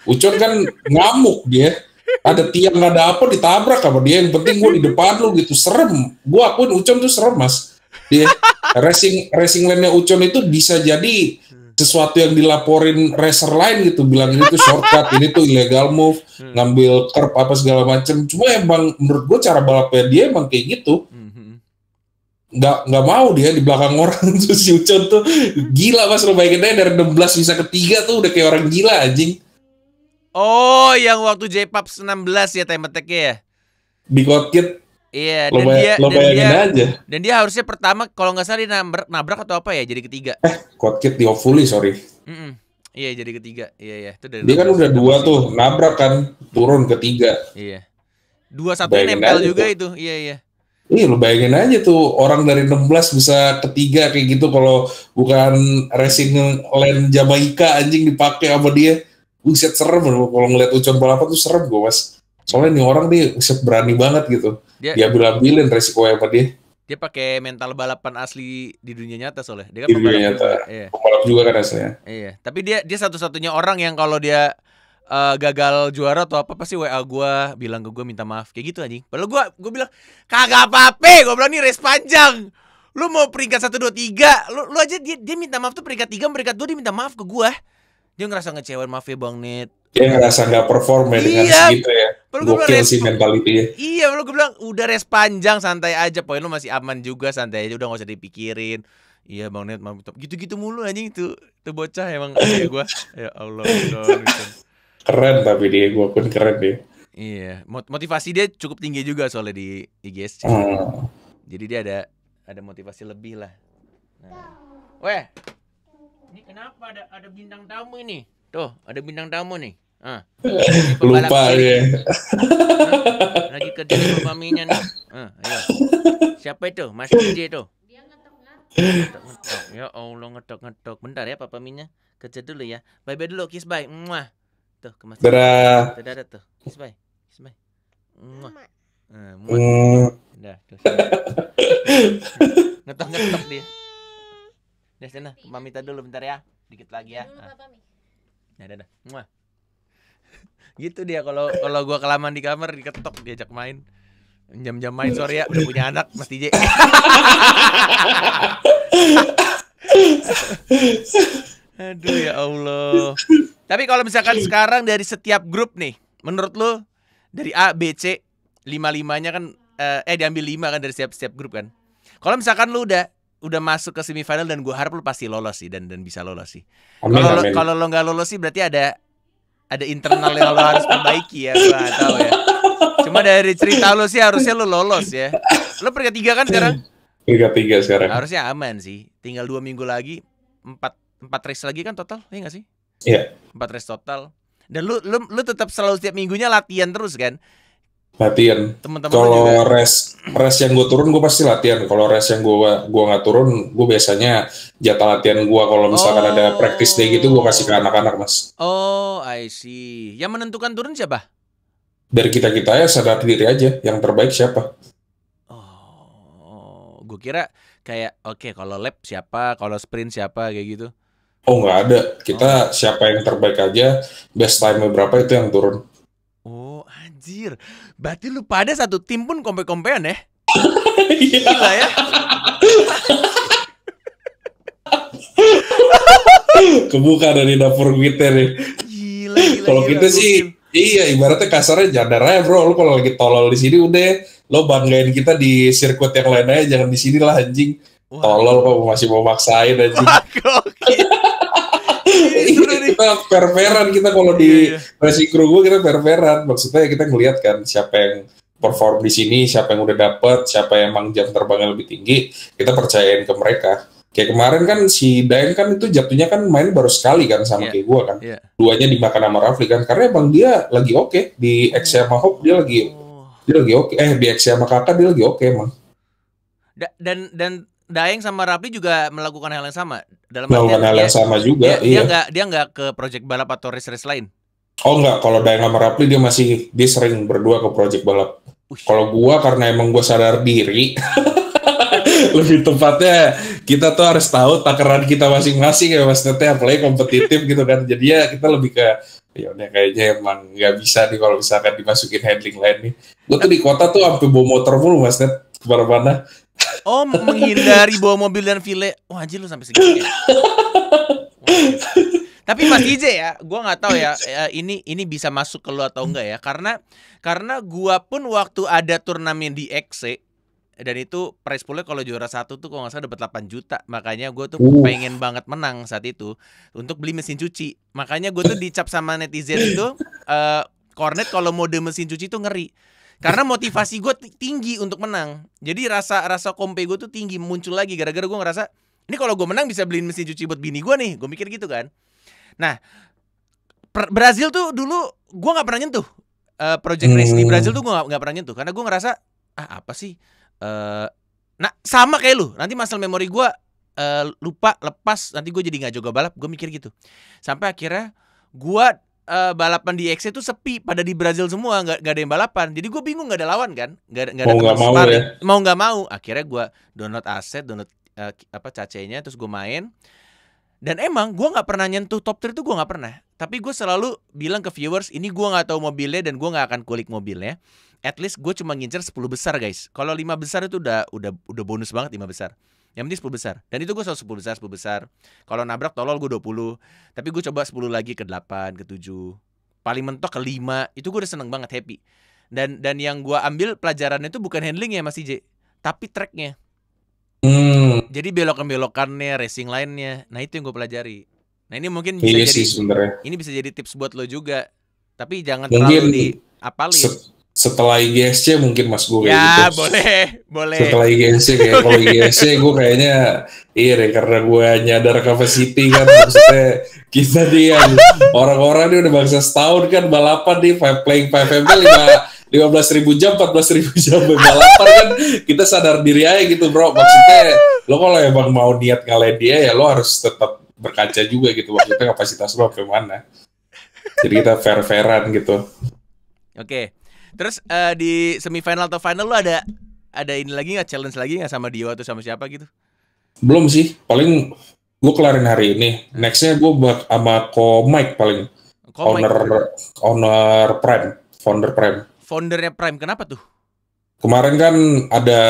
Ucon kan ngamuk dia. Ada tiang nggak ada apa ditabrak sama dia. Yang penting gua di depan lo gitu serem. Gua pun Ucon tuh serem mas. Dia racing racing lane-nya Ucon itu bisa jadi sesuatu yang dilaporin racer lain gitu bilang ini tuh shortcut ini tuh illegal move hmm. ngambil curb apa segala macem cuma emang menurut gue cara balapnya dia emang kayak gitu hmm. nggak nggak mau dia di belakang orang tuh si Ucon tuh gila mas lo bayangin aja dari 16 bisa ketiga tuh udah kayak orang gila anjing oh yang waktu J-Pop 16 ya time attack ya di Kotkit Iya, lo dan dia dan dia, aja. dan dia harusnya pertama kalau nggak salah dia nabrak, nabrak atau apa ya jadi ketiga. Eh, quad kick di Hopefully, sorry. Mm -mm. Iya, jadi ketiga. Iya, iya. Itu dari dia kan udah dua tuh, nabrak kan, turun ketiga. Iya. Dua satu nempel juga tuh. itu. Iya, iya. Iya, lo bayangin aja tuh orang dari 16 bisa ketiga kayak gitu kalau bukan racing lane Jamaika anjing dipakai sama dia. Buset serem kalau ngeliat Ucon balapan tuh serem gue, Mas. Soalnya nih orang nih buset berani banget gitu dia, dia ambil resiko yang dia dia pakai mental balapan asli di dunia nyata soalnya dia kan di dunia nyata juga, iya. pembalap juga kan rasanya iya tapi dia dia satu-satunya orang yang kalau dia uh, gagal juara atau apa pasti WA gue bilang ke gue minta maaf kayak gitu anjing. Padahal gue gue bilang kagak apa-apa, eh. gue bilang ini race panjang. Lu mau peringkat satu dua tiga, lu lu aja dia dia minta maaf tuh peringkat tiga peringkat dua dia minta maaf ke gue. Dia ngerasa ngecewain maaf ya Bang Net. Dia ngerasa nggak perform ya iya, dengan segitu ya. Gokil sih mentality ya. Iya, lu gue bilang udah res panjang santai aja, poin lu masih aman juga santai aja udah gak usah dipikirin. Iya Bang Net, mantap. Gitu-gitu mulu anjing itu. Itu bocah emang ya gua. Ya Allah, Gitu. Keren tapi dia gue pun keren dia. Iya, motivasi dia cukup tinggi juga soalnya di IGS. Hmm. Jadi dia ada ada motivasi lebih lah. Nah. Weh. Ini kenapa ada ada bintang tamu ini? Tuh, ada bintang tamu nih. Ah. Lupa dia. Ya. lagi kerja sama suaminya nih. Ah, ayo. Iya. Siapa itu? Mas DJ tuh. ngetok-ngetok. Ya Allah ngetok-ngetok. Bentar ya Papa Minya. Kerja dulu ya. Bye-bye dulu. Kiss bye. Muah. Tuh kemas Mas. Dadah. Dadah tuh. Kiss bye. Kiss bye. Muah. muah. Dah, tuh. Ngetok-ngetok dia. Udah sana, Mami dulu bentar ya. Dikit lagi ya. Dulu, ah. Nah, dadah. Muah. Gitu dia kalau kalau gua kelamaan di kamar diketok diajak main. Jam-jam main sore ya, udah punya anak Mas DJ. Aduh ya Allah. Tapi kalau misalkan sekarang dari setiap grup nih, menurut lu dari A, B, C, lima limanya kan eh, eh diambil lima kan dari setiap setiap grup kan. Kalau misalkan lu udah udah masuk ke semifinal dan gue harap lo pasti lolos sih dan dan bisa lolos sih. Kalau kalau lo nggak lolos sih berarti ada ada internal yang lo harus perbaiki ya gue tahu ya. Cuma dari cerita lo sih harusnya lo lolos ya. Lo peringkat tiga kan sekarang? Peringkat tiga sekarang. Harusnya aman sih. Tinggal dua minggu lagi empat empat race lagi kan total, iya gak sih? Iya. Yeah. Empat race total. Dan lu lu lu tetap selalu setiap minggunya latihan terus kan? latihan. Teman-teman kalau res res yang gue turun gue pasti latihan. Kalau res yang gue gua nggak turun, gue biasanya jatah latihan gue kalau misalkan oh. ada practice day gitu gue kasih ke anak-anak mas. Oh, I see. Yang menentukan turun siapa? Dari kita kita ya sadar diri aja. Yang terbaik siapa? Oh, gue kira kayak oke okay, kalau lab siapa, kalau sprint siapa kayak gitu. Oh nggak ada. Kita oh. siapa yang terbaik aja, best time berapa itu yang turun. Anjir. Berarti lu pada satu tim pun kompe-kompean ya? Iya. Gila ya. Kebuka dari dapur kita nih. Gila, gila Kalau kita gila, sih gila. Iya, ibaratnya kasarnya jadar aja bro. Lu kalau lagi tolol di sini udah, lo banggain kita di sirkuit yang lain aja, jangan di sini lah anjing. Wah. Tolol kok masih mau maksain anjing. Wah, kita iya, fair iya. kita kalau di versi kru gue kita fair maksudnya kita ngelihat kan siapa yang perform di sini siapa yang udah dapet siapa yang emang jam terbangnya lebih tinggi kita percayain ke mereka kayak kemarin kan si Daeng kan itu jatuhnya kan main baru sekali kan sama yeah. kayak gue kan yeah. duanya dimakan sama Rafli kan karena emang dia lagi oke okay. di XC iya. Hope dia lagi oh. dia lagi oke okay. eh di XC sama Kakak dia lagi oke okay, emang dan dan Daeng sama Rapli juga melakukan hal yang sama dalam melakukan hal yang dia, sama juga. Dia, iya. Dia nggak dia nggak ke project balap atau race race lain. Oh nggak, kalau Daeng sama Rapli dia masih dia sering berdua ke project balap. Kalau gua karena emang gua sadar diri. lebih tepatnya kita tuh harus tahu takaran kita masing-masing ya mas Nete apalagi kompetitif gitu kan jadi ya kita lebih ke ya udah kayaknya emang nggak bisa nih kalau misalkan dimasukin handling lain nih gua tuh di kota tuh sampai bawa motor mulu mas Nete kemana-mana Oh, menghindari bawa mobil dan file Wah, anjir lu sampai segitu. Ya? Tapi Mas Ije ya, gua nggak tahu ya, ya ini ini bisa masuk ke lu atau enggak ya. Karena karena gua pun waktu ada turnamen di XC dan itu prize poolnya kalau juara satu tuh kalau gak salah dapat 8 juta makanya gua tuh uh. pengen banget menang saat itu untuk beli mesin cuci makanya gua tuh dicap sama netizen itu uh, Cornet kalau mode mesin cuci tuh ngeri karena motivasi gue tinggi untuk menang. Jadi rasa rasa kompe gue tuh tinggi muncul lagi gara-gara gue ngerasa ini kalau gue menang bisa beliin mesin cuci buat bini gue nih. Gue mikir gitu kan. Nah, Brazil tuh dulu gue nggak pernah nyentuh uh, project race di Brazil tuh gue nggak pernah nyentuh karena gue ngerasa ah apa sih uh, nah sama kayak lu nanti masalah memori gue uh, lupa lepas nanti gue jadi nggak jago balap gue mikir gitu sampai akhirnya gue uh, balapan di XC itu sepi pada di Brazil semua nggak nggak ada yang balapan jadi gue bingung nggak ada lawan kan nggak nggak ada mau nggak mau ya mau nggak mau akhirnya gue download aset download uh, apa cacenya terus gue main dan emang gue nggak pernah nyentuh top 3 tuh gue nggak pernah tapi gue selalu bilang ke viewers ini gue nggak tahu mobilnya dan gue nggak akan kulik mobilnya at least gue cuma ngincer 10 besar guys kalau lima besar itu udah udah udah bonus banget lima besar yang penting 10 besar. Dan itu gue selalu 10 besar, 10 besar. Kalau nabrak tolol gue 20. Tapi gue coba 10 lagi ke 8, ke 7. Paling mentok ke 5. Itu gue udah seneng banget, happy. Dan dan yang gue ambil pelajarannya itu bukan handling ya Mas J, Tapi tracknya. Hmm. Jadi belokan-belokannya, racing lainnya. Nah itu yang gue pelajari. Nah ini mungkin bisa ini iya jadi, sih ini bisa jadi tips buat lo juga. Tapi jangan mungkin terlalu di apalin setelah IGSC mungkin Mas gue ya, gitu. boleh, boleh. Setelah IGSC kayak kalau IGSC gue kayaknya iya deh karena gue nyadar capacity kan maksudnya kita nih yang orang-orang ini udah bangsa setahun kan balapan nih playing 5 lima lima belas ribu jam, empat belas ribu jam balapan kan kita sadar diri aja gitu bro maksudnya lo kalau emang mau niat ngalain dia ya lo harus tetap berkaca juga gitu maksudnya kapasitas lo kemana jadi kita fair fairan gitu oke okay. Terus uh, di semifinal atau final lu ada ada ini lagi nggak challenge lagi nggak sama Dio atau sama siapa gitu? Belum sih. Paling gue kelarin hari ini. Nextnya gue buat sama Ko Mike paling. Ko owner Mike. owner Prime, founder Prime. Foundernya Prime kenapa tuh? Kemarin kan ada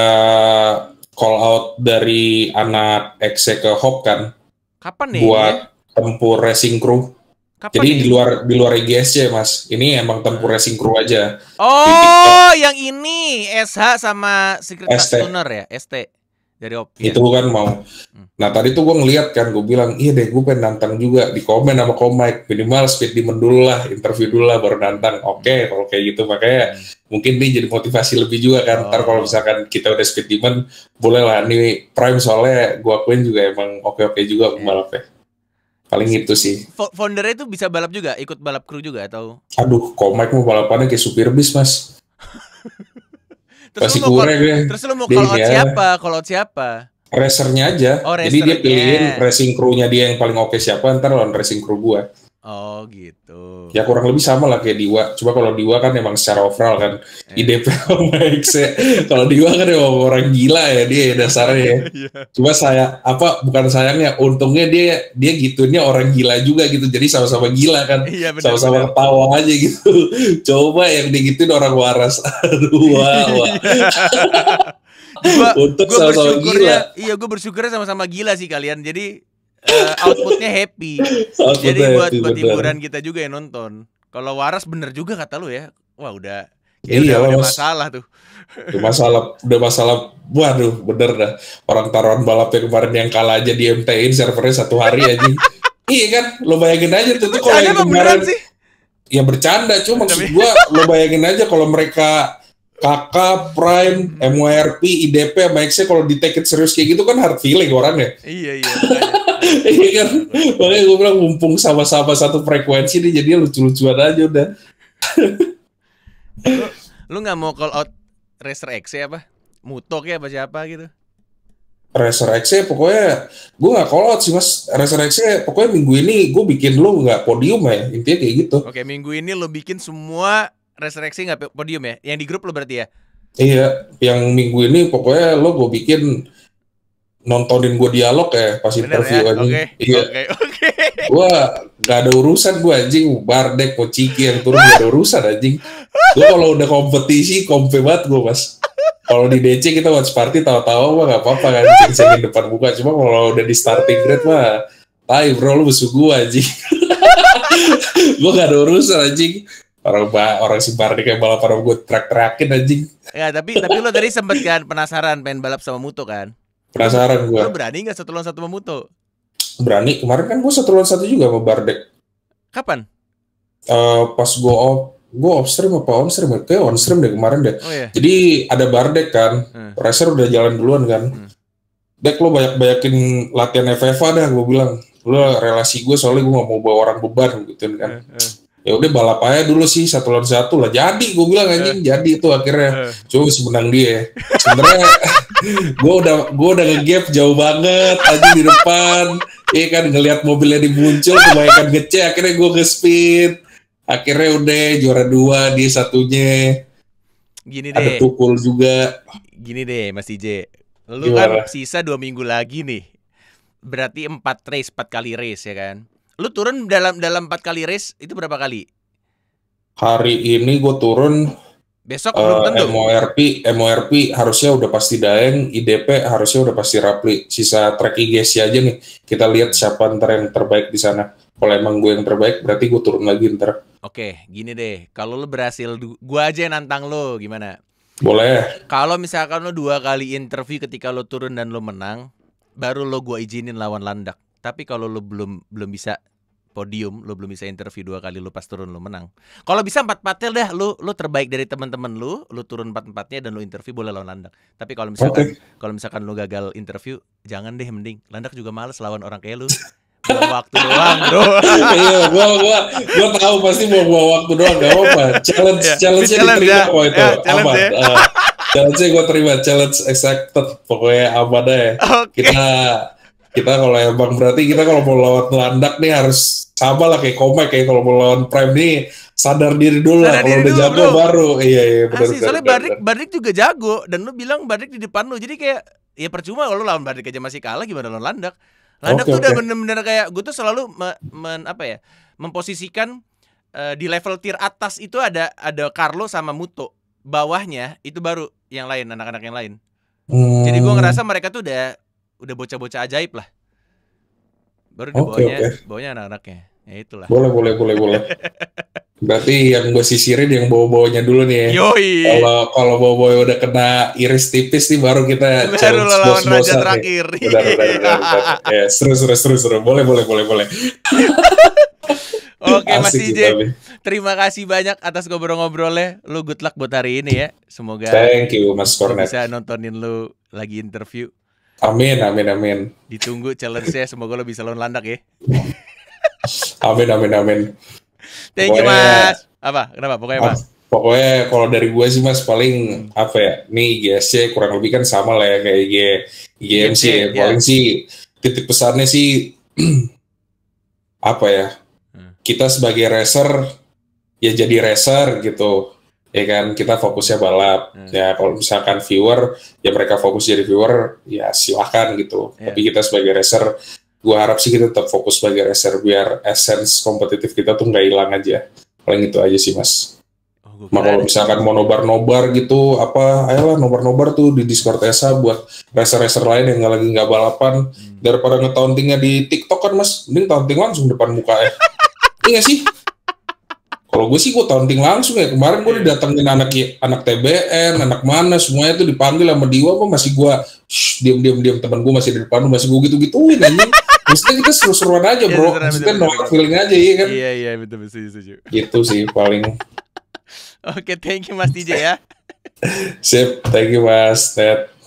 call out dari anak exe ke Hop kan. Kapan nih? Buat ya? tempur racing crew. Kapan Jadi ini? di luar di luar IGSC mas, ini emang tempur racing crew aja. Oh, yang ini SH sama Secret ST. Tuner ya, ST dari Op. Ya? Itu kan mau. Hmm. Nah tadi tuh gue ngeliat kan, gue bilang iya deh gue pengen nantang juga di komen sama Komik minimal speed di dulu lah, interview dulu lah baru nantang. Hmm. Oke okay, kalau kayak gitu makanya hmm. mungkin ini jadi motivasi lebih juga kan. Oh. Ntar kalau misalkan kita udah speed demon, boleh lah nih prime soalnya gue akuin juga emang oke oke juga iya. pembalapnya paling itu sih foundernya itu bisa balap juga ikut balap kru juga atau aduh komik mau balapannya kayak supir bis mas terus lu mau gue. terus lu mau kalau ya. siapa kalau siapa racernya aja oh, racer jadi dia pilihin iya. racing crewnya dia yang paling oke okay siapa ntar lawan racing crew gua Oh gitu. Ya kurang lebih sama lah kayak Diwa. Coba kalau Diwa kan emang secara overall kan eh. ide baik ya. Kalau Diwa kan emang orang gila ya dia ya, dasarnya. Ya. Iya. Cuma saya apa bukan sayangnya, untungnya dia dia gitunya orang gila juga gitu. Jadi sama-sama gila kan. Iya, sama-sama ketawa aja gitu. Coba yang digituin orang waras. Aduh, wah, wah. Iya. Untuk sama-sama gila. Iya, gue bersyukurnya sama-sama gila sih kalian. Jadi uh, outputnya happy. outputnya Jadi buat happy, buat buat hiburan kita juga yang nonton. Kalau waras bener juga kata lu ya. Wah udah ya iya, udah, udah masalah tuh. Udah masalah, udah masalah. Waduh, bener dah. Orang taruhan balapnya kemarin yang kalah aja di MT-in servernya satu hari aja. iya kan? Lo bayangin aja tuh, kalau yang kemarin. Sih? Ya bercanda, cuma maksud gua lo bayangin aja kalau mereka KK, Prime, MWRP, IDP, sama sih kalau di take it serius kayak gitu kan hard feeling orang ya. Iya iya. Iya kan, makanya gue bilang mumpung sama-sama satu frekuensi nih jadi lucu-lucuan aja udah. lu nggak mau call out Racer X ya apa? Mutok ya apa siapa gitu? Racer X pokoknya gue nggak call out sih mas. Racer X pokoknya minggu ini gue bikin lu nggak podium ya intinya kayak gitu. Oke minggu ini lo bikin semua resurreksi nggak podium ya? Yang di grup lo berarti ya? Iya, yang minggu ini pokoknya lo gue bikin nontonin gue dialog ya pas Bener interview ya? anjing. Okay. Iya. Okay, okay. Gue gak ada urusan gue anjing bardek pociki yang turun gak ada urusan anjing. Gue kalau udah kompetisi kompe banget gue mas. Kalau di DC kita watch party tawa-tawa mah gak apa-apa kan ceng depan muka. Cuma kalau udah di starting grade mah, tai bro lu musuh gue anjing. gue gak ada urusan anjing orang orang si Bardi kayak balap orang gue track trackin aja. ya tapi tapi lo tadi sempet kan penasaran pengen balap sama Muto kan penasaran gue lo berani nggak satu lawan satu sama Muto berani kemarin kan gue satu lawan satu juga sama Bardek kapan uh, pas gue off gue off stream apa on stream kayak on stream deh kemarin deh oh, iya. jadi ada Bardek kan hmm. racer udah jalan duluan kan hmm. Dek lo banyak-banyakin latihan FFA dah gue bilang lo relasi gue soalnya gue gak mau bawa orang beban gitu kan Hmm, hmm ya udah balap aja dulu sih satu lawan satu lah jadi gue bilang eh. anjing jadi itu akhirnya eh. coba bisa menang dia sebenarnya gue udah gue udah ngegap jauh banget aja di depan iya kan ngelihat mobilnya dimuncul kebanyakan ngecek akhirnya gue ke speed akhirnya udah juara dua dia satunya gini deh ada tukul juga gini deh mas IJ lu kan Gimana? kan sisa dua minggu lagi nih berarti empat race empat kali race ya kan Lu turun dalam dalam 4 kali race itu berapa kali? Hari ini gue turun Besok uh, belum eh, tentu. MORP, MORP harusnya udah pasti Daeng, IDP harusnya udah pasti Rapli. Sisa track IGC aja nih. Kita lihat hmm. siapa ntar yang terbaik di sana. Kalau emang gue yang terbaik, berarti gue turun lagi ntar. Oke, gini deh. Kalau lu berhasil, gue aja yang nantang lo Gimana? Boleh. Kalau misalkan lo dua kali interview ketika lo turun dan lo menang, baru lo gue izinin lawan landak. Tapi kalau lo belum belum bisa podium lu belum bisa interview dua kali lu pas turun lu menang kalau bisa empat empatnya dah lu lu terbaik dari teman-teman lu lu turun empat empatnya dan lu interview boleh lawan landak tapi kalau misalkan okay. kalau misalkan lu gagal interview jangan deh mending landak juga males lawan orang kayak lu buang waktu doang bro iya gua gua gua tahu pasti mau buang waktu doang gak apa-apa challenge yeah. Iya. challenge challenge ya. kok itu yeah, challenge aman ya. uh, eh, challenge gua terima challenge accepted pokoknya aman deh okay. kita kita kalau emang berarti kita kalau mau lawan landak nih harus sama lah kayak komik kayak kalau mau lawan Prime nih sadar diri dulu lah kalau udah jago baru iya iya ah, benar soalnya bener, Badrik Badrik juga jago dan lu bilang Badrik di depan lu jadi kayak ya percuma kalau lawan Badrik aja masih kalah gimana lawan landak landak okay, tuh okay. udah bener-bener kayak gue tuh selalu me, men, apa ya memposisikan uh, di level tier atas itu ada ada Carlo sama Muto bawahnya itu baru yang lain anak-anak yang lain hmm. jadi gue ngerasa mereka tuh udah udah bocah-bocah ajaib lah. Baru dibawanya, okay, okay. bawanya anak-anaknya. Ya itulah. Boleh, boleh, boleh, boleh. Berarti yang gue sisirin yang bawa-bawanya dulu nih. Ya? Yoi. Kalau kalau bawa-bawa udah kena iris tipis nih baru kita baru lawan raja terakhir. Benar, benar, benar, Ya, seru, seru, seru, seru. Boleh, boleh, boleh, boleh. Oke, Mas DJ. Terima kasih banyak atas ngobrol-ngobrolnya. Lu good luck buat hari ini ya. Semoga Thank you Mas Cornet. Bisa nontonin lu lagi interview. Amin, amin, amin. Ditunggu challenge-nya, semoga lo bisa lawan landak ya. amin, amin, amin. Thank pokoknya, you, Mas. Apa? Kenapa? Pokoknya, Mas. Pokoknya kalau dari gue sih, Mas, paling apa ya? Nih, GSC kurang lebih kan sama lah ya kayak IG, IGMC. Yeah, Paling yeah. sih titik pesannya sih apa ya? Hmm. Kita sebagai racer ya jadi racer gitu ya kan kita fokusnya balap hmm. ya kalau misalkan viewer ya mereka fokus jadi viewer ya silahkan gitu yeah. tapi kita sebagai racer gua harap sih kita tetap fokus sebagai racer biar essence kompetitif kita tuh nggak hilang aja paling itu aja sih mas oh, Maka kalau misalkan mau nobar-nobar gitu apa ayolah nobar-nobar tuh di Discord Esa buat racer-racer lain yang nggak lagi nggak balapan hmm. daripada ngetauntingnya di TikTok kan mas mending taunting langsung depan muka ya iya sih kalau gue sih gue taunting langsung ya kemarin gue iya. didatengin anak anak TBN, anak mana semuanya tuh dipanggil sama Dewa apa masih gue diam diam diam teman gue masih di depan masih gue gitu gituin ini Maksudnya kita seru-seruan aja iya, bro, maksudnya no feeling aja ya kan. Iya iya betul betul setuju. Gitu sih paling. Oke, thank you Mas DJ ya. Sip, thank you Mas Ted.